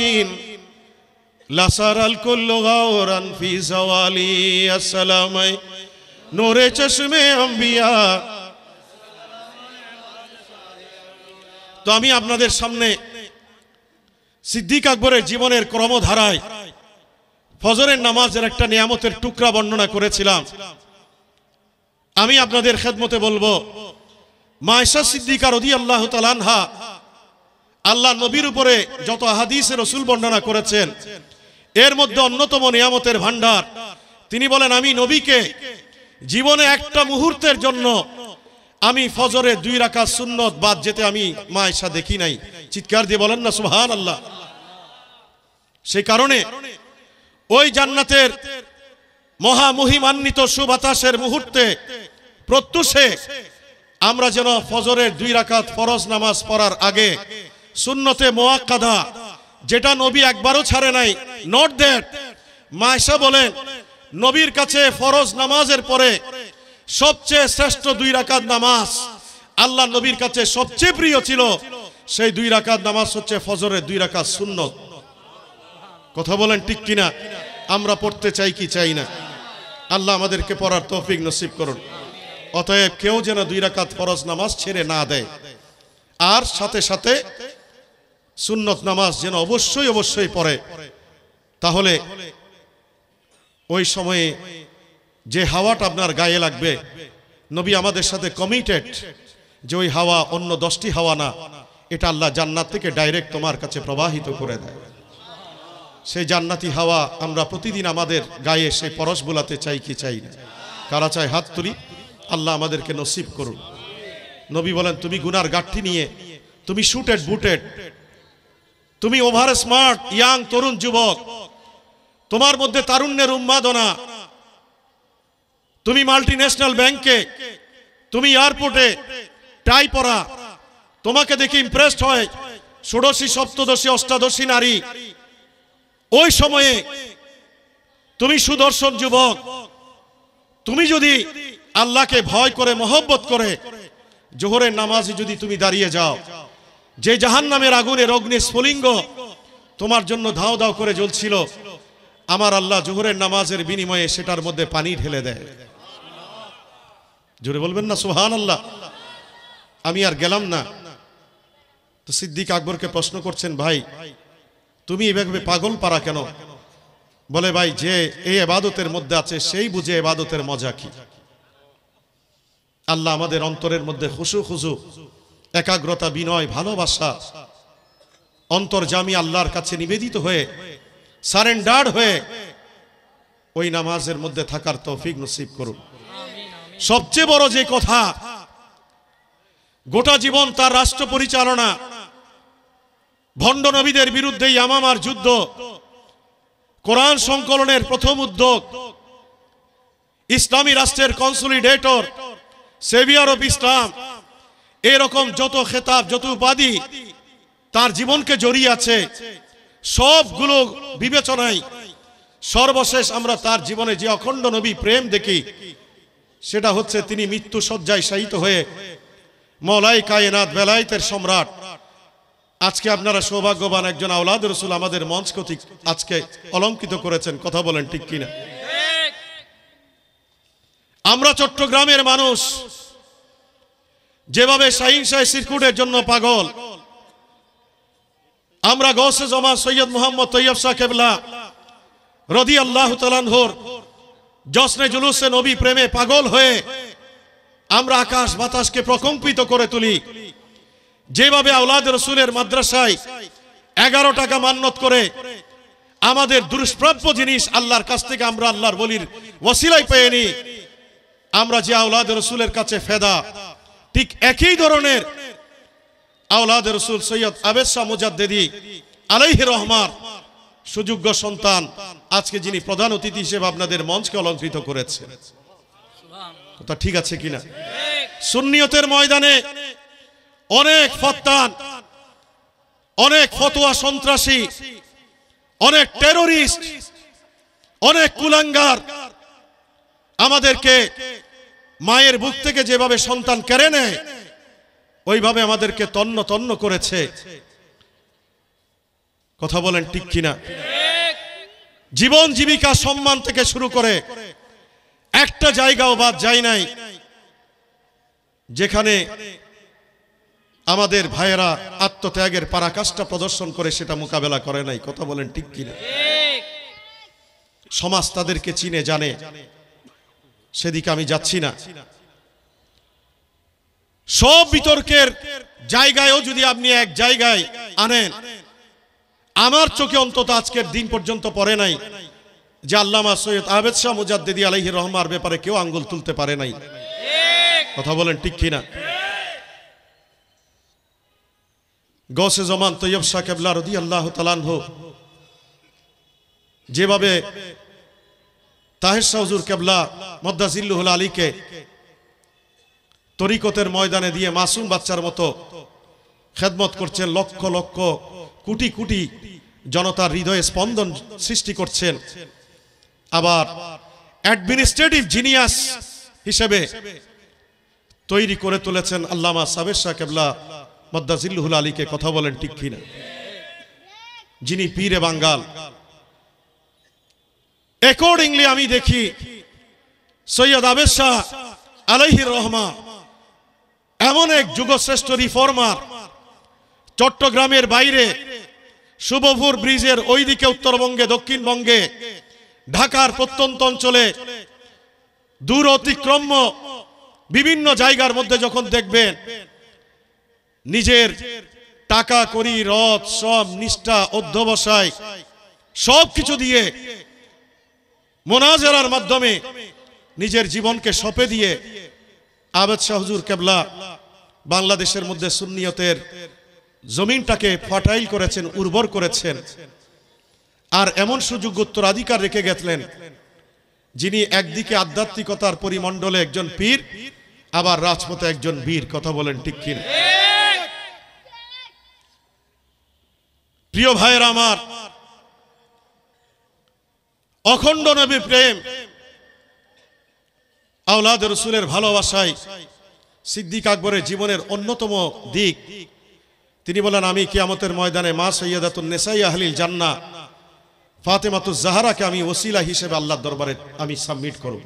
لصار الكل غورا في زوالي السلام نور چشم انبیاء তো আমি আপনাদের সামনে সিদ্দিক আকবরের জীবনের ক্রমধারায় ফজরের নামাজের একটা নিয়ামতের টুকরা বর্ণনা করেছিলাম আমি আপনাদের খেদমতে বলবো মায়েশা সিদ্দিকা রদি আল্লাহ তালানহা আল্লাহ নবীর উপরে যত হাদিসে রসুল বর্ণনা করেছেন এর মধ্যে অন্যতম নিয়ামতের ভান্ডার তিনি বলেন আমি নবীকে জীবনে একটা মুহূর্তের জন্য আমি ফজরে দুই রাখা সুন্নত বাদ যেতে আমি মায়েশা দেখি নাই চিৎকার দিয়ে বলেন না সুহান আল্লাহ সে কারণে ওই জান্নাতের মহামহিমান্বিত সুবাতাসের মুহূর্তে প্রত্যুষে আমরা যেন ফজরের দুই রাখাত ফরজ নামাজ পড়ার আগে শূন্যতে মোয়াক্কাদা যেটা নবী একবারও ছাড়ে নাই নট দ্যাট মায়েশা বলেন নবীর কাছে ফরজ নামাজের পরে সবচেয়ে শ্রেষ্ঠ দুই রাকাত নামাজ আল্লাহ নবীর কাছে সবচেয়ে প্রিয় ছিল সেই দুই রাকাত নামাজ হচ্ছে ফজরের দুই রাকাত সুন্নত কথা বলেন ঠিক কিনা আমরা পড়তে চাই কি চাই না আল্লাহ আমাদেরকে পড়ার তৌফিক নসিব করুন অতএব কেউ যেন দুই রাকাত ফরজ নামাজ ছেড়ে না দেয় আর সাথে সাথে সুন্নত নামাজ যেন অবশ্যই অবশ্যই পড়ে তাহলে ওই সময়ে যে হাওয়াটা আপনার গায়ে লাগবে নবী আমাদের সাথে কমিটেড যে ওই হাওয়া অন্য দশটি হাওয়া না এটা আল্লাহ জান্নাত থেকে ডাইরেক্ট তোমার কাছে প্রবাহিত করে দেয় সেই জান্নাতি হাওয়া আমরা প্রতিদিন আমাদের গায়ে সেই পরশ বোলাতে চাই কি চাই না কারা চায় হাত তুলি আল্লাহ আমাদেরকে নসিব করুন নবী বলেন তুমি গুনার গাঠি নিয়ে তুমি শুটেড বুটেড তুমি ওভার স্মার্ট ইয়াং তরুণ যুবক তোমার মধ্যে তারুণ্যের উন্মাদনা তুমি মাল্টি ন্যাশনাল ব্যাংকে তুমি এয়ারপোর্টে টাই পরা তোমাকে দেখে ইমপ্রেসড হয় ষোড়শী সপ্তদশী অষ্টাদশী নারী ওই সময়ে তুমি সুদর্শন যুবক তুমি যদি আল্লাহকে ভয় করে মহব্বত করে জোহরের নামাজে যদি তুমি দাঁড়িয়ে যাও যে জাহান নামের আগুনে অগ্নি স্ফলিঙ্গ তোমার জন্য ধাও ধাও করে জ্বলছিল আমার আল্লাহ জোহরের নামাজের বিনিময়ে সেটার মধ্যে পানি ঢেলে দেয় জোরে বলবেন না সুহান আল্লাহ আমি আর গেলাম না তো সিদ্দিক আকবরকে প্রশ্ন করছেন ভাই তুমি এভাবে পাগল পারা কেন বলে ভাই যে এই এবাদতের মধ্যে আছে সেই বুঝে এবাদতের মজা কি আল্লাহ আমাদের অন্তরের মধ্যে হুসু হুজু একাগ্রতা বিনয় ভালোবাসা জামি আল্লাহর কাছে নিবেদিত হয়ে সারেন্ডার হয়ে ওই নামাজের মধ্যে থাকার তৌফিক নসিব করুন সবচেয়ে বড় যে কথা গোটা জীবন তার রাষ্ট্র পরিচালনা ভণ্ড নবীদের বিরুদ্ধে ইয়ামামার যুদ্ধ কোরআন সংকলনের প্রথম উদ্যোগ ইসলামী রাষ্ট্রের কনসুলিডেটর সেভিয়ার অফ ইসলাম এরকম যত খেতাব যত উপাধি তার জীবনকে জড়িয়ে আছে সবগুলো বিবেচনায় সর্বশেষ আমরা তার জীবনে যে অখণ্ড নবী প্রেম দেখি সেটা হচ্ছে তিনি মৃত্যু শয্যায় শায়িত হয়ে মলাই কায়নাথ বেলায়তের সম্রাট আজকে আপনারা সৌভাগ্যবান একজন আওলাদ রসুল আমাদের মঞ্চ কথিক আজকে অলঙ্কিত করেছেন কথা বলেন ঠিক কিনা আমরা চট্টগ্রামের মানুষ যেভাবে সাহিংসায় সিরকুটের জন্য পাগল আমরা গৌসে জমা সৈয়দ মোহাম্মদ তৈয়ব সাহেবলা রদি আল্লাহ তালানহর জসনে জুলুসে নবী প্রেমে পাগল হয়ে আমরা আকাশ বাতাসকে প্রকম্পিত করে তুলি যেভাবে আউলাদ রসুলের মাদ্রাসায় এগারো টাকা মান্যত করে আমাদের দুষ্প্রাপ্য জিনিস আল্লাহর কাছ থেকে আমরা আল্লাহর বলির ওসিলাই পেয়ে নিই আমরা যে আওলাদ রসুলের কাছে ফেদা ঠিক একই ধরনের আওলাদ রসুল সৈয়দ আবেদ শাহ মুজাদ্দেদি আলাইহি রহমান সুযোগ্য সন্তান আজকে যিনি প্রধান অতিথি হিসেবে আপনাদের মঞ্চকে অলঙ্কৃত করেছে তা ঠিক আছে কিনা সুন্নিয়তের ময়দানে অনেক ফত্তান অনেক ফতোয়া সন্ত্রাসী অনেক টেরোরিস্ট অনেক কুলাঙ্গার আমাদেরকে মায়ের বুক থেকে যেভাবে সন্তান কেড়ে নেয় ওইভাবে আমাদেরকে তন্ন তন্ন করেছে কথা বলেন ঠিক কিনা জীবন জীবিকা সম্মান থেকে শুরু করে একটা জায়গাও বাদ যায় নাই যেখানে আমাদের ভাইয়েরা আত্মত্যাগের পারাকাষ্টা প্রদর্শন করে সেটা মোকাবেলা করে নাই কথা বলেন ঠিক কিনা সমাজ তাদেরকে চিনে জানে সেদিকে আমি যাচ্ছি না সব বিতর্কের জায়গায়ও যদি আপনি এক জায়গায় আনেন আমার চোখে অন্তত আজকের দিন পর্যন্ত পড়ে নাই যে আল্লামা সৈয়দ আহমেদ শাহ মুজাদ্দিদি আলহি রহমার ব্যাপারে কেউ আঙ্গুল তুলতে পারে নাই কথা বলেন ঠিক কিনা গসে জমান তৈয়ব শাহ কেবলা রদি আল্লাহ তালানহ যেভাবে তাহের শাহজুর কেবলা মদ্দাসিল্লুহুল আলীকে তরিকতের ময়দানে দিয়ে মাসুম বাচ্চার মতো খেদমত করছেন লক্ষ লক্ষ কোটি কোটি জনতার হৃদয়ে স্পন্দন সৃষ্টি করছেন আবার অ্যাডমিনিস্ট্রেটিভ জিনিয়াস হিসেবে তৈরি করে তুলেছেন আল্লামা সাবের শাহ কেবলা মদ্দাজিল্লুহুল আলীকে কথা বলেন ঠিক কিনা যিনি পীরে বাঙ্গাল অ্যাকর্ডিংলি আমি দেখি সৈয়দ আবেদ শাহ আলহির রহমান এমন এক যুগশ্রেষ্ঠ রিফর্মার চট্টগ্রামের বাইরে শুভপুর ব্রিজের ওইদিকে উত্তরবঙ্গে দক্ষিণবঙ্গে ঢাকার প্রত্যন্ত অঞ্চলে দূর অতিক্রম্য বিভিন্ন জায়গার মধ্যে যখন দেখবেন নিজের টাকা করি রথ সব নিষ্ঠা অধ্যবসায় সব কিছু দিয়ে মোনাজারার মাধ্যমে নিজের জীবনকে সপে দিয়ে আবেদ শাহজুর কেবলা বাংলাদেশের মধ্যে সুন্নিয়তের জমিনটাকে ফাটাইল করেছেন উর্বর করেছেন আর এমন সুযোগ উত্তরাধিকার রেখে গেছিলেন যিনি একদিকে আধ্যাত্মিকতার পরিমণ্ডলে একজন পীর আবার রাজপথে একজন বীর কথা বলেন ঠিক কিনা প্রিয় ভাইয়ের আমার অখণ্ড নবী প্রেম আওলাদ রসুলের ভালোবাসায় সিদ্দিক আকবরের জীবনের অন্যতম দিক তিনি বলেন আমি কিয়ামতের ময়দানে মা সৈয়দাতুন নেসাই আহলিল জান্না ফাতেমাতু জাহারাকে আমি ওসিলা হিসেবে আল্লাহর দরবারে আমি সাবমিট করব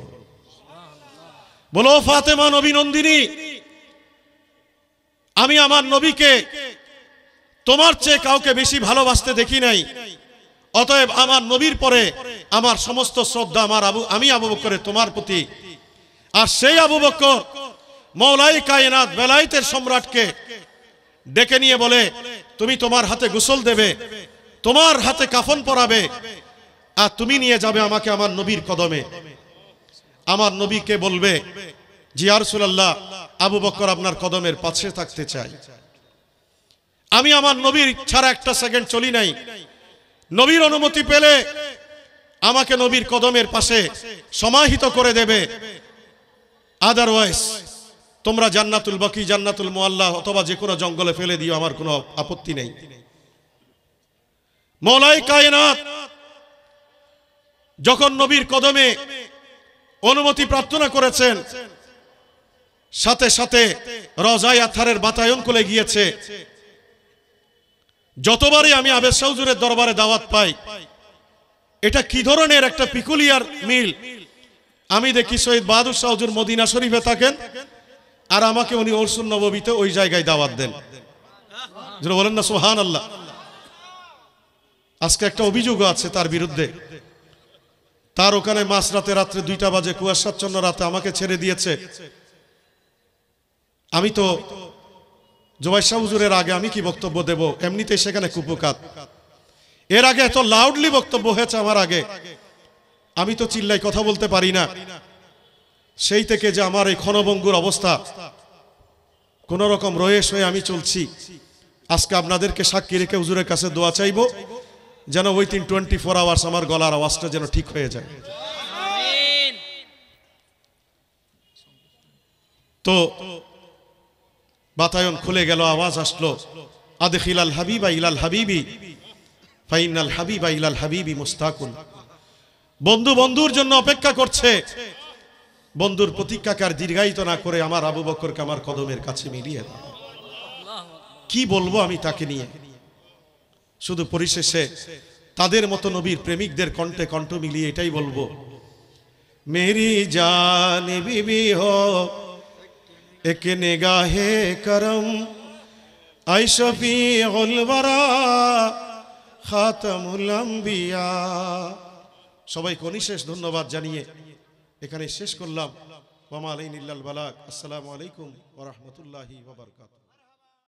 বলো ফাতেমা নবীনন্দিনী আমি আমার নবীকে তোমার চেয়ে কাউকে বেশি ভালোবাসতে দেখি নাই অতএব আমার নবীর পরে আমার সমস্ত শ্রদ্ধা আমার আবু আমি আবু বকরে তোমার প্রতি আর সেই আবু বকর মৌলাই কায়নাত বেলাইতের সম্রাটকে ডেকে নিয়ে বলে তুমি তোমার হাতে গোসল দেবে তোমার হাতে কাফন পরাবে আর তুমি নিয়ে যাবে আমাকে আমার নবীর কদমে আমার নবীকে বলবে জিয়ারসুল্লাহ আবু বকর আপনার কদমের পাশে থাকতে চাই আমি আমার নবীর ছাড়া একটা সেকেন্ড চলি নাই নবীর অনুমতি পেলে আমাকে নবীর কদমের পাশে সমাহিত করে দেবে আদারওয়াইজ তোমরা জান্নাতুল বাকি জান্নাতুল মোয়াল্লা অথবা যে কোনো জঙ্গলে ফেলে দিও আমার কোনো আপত্তি নেই মলাই কায়নাত যখন নবীর কদমে অনুমতি প্রার্থনা করেছেন সাথে সাথে রজায় আথারের বাতায়ন কোলে গিয়েছে যতবারই আমি আবেদ শাহজুরের দরবারে দাওয়াত পাই এটা কি ধরনের একটা পিকুলিয়ার মিল আমি দেখি শহীদ বাহাদুর শাহজুর মদিনা শরীফে থাকেন আর আমাকে উনি অর্সুল নবীতে ওই জায়গায় দাওয়াত দেন বলেন না সোহান আল্লাহ আজকে একটা অভিযোগ আছে তার বিরুদ্ধে তার ওখানে মাস রাতে রাত্রে দুইটা বাজে কুয়াশাচ্ছন্ন রাতে আমাকে ছেড়ে দিয়েছে আমি তো জুবাইশাহ হুজুরের আগে আমি কি বক্তব্য দেব এমনিতেই সেখানে কুপুকাত এর আগে এত লাউডলি বক্তব্য হয়েছে আমার আগে আমি তো চিল্লাই কথা বলতে পারি না সেই থেকে যে আমার এই ক্ষণভঙ্গুর অবস্থা কোন রকম রয়েস হয়ে আমি চলছি আজকে আপনাদেরকে সাক্ষী রেখে হুজুরের কাছে দোয়া চাইব যেন ওই তিন টোয়েন্টি ফোর আওয়ার্স আমার গলার আওয়াজটা যেন ঠিক হয়ে যায় তো বাতায়ন খুলে গেল আওয়াজ আসলো আদেখ ইলাল হাবিবা ইলাল হাবিবি ফাইনাল হাবিবা ইলাল হাবিবি মোস্তাকুল বন্ধু বন্ধুর জন্য অপেক্ষা করছে বন্ধুর প্রতীক্ষাকার দীর্ঘায়িত না করে আমার আবু বকরকে আমার কদমের কাছে মিলিয়ে দাও কি বলবো আমি তাকে নিয়ে শুধু পরিশেষে তাদের মতো নবীর প্রেমিকদের কণ্ঠে কণ্ঠ মিলিয়ে এটাই বলবো মেরি জানি বিবি হোক এক নিগাহে করম আইসফি শফি উলবরা খাতামুল আম্বিয়া সবাই কনিশেষ ধন্যবাদ জানিয়ে এখানে শেষ করলাম ওয়া মালাইন ইল্লাল বালাক আসসালামু আলাইকুম ওয়া রাহমাতুল্লাহি ওয়া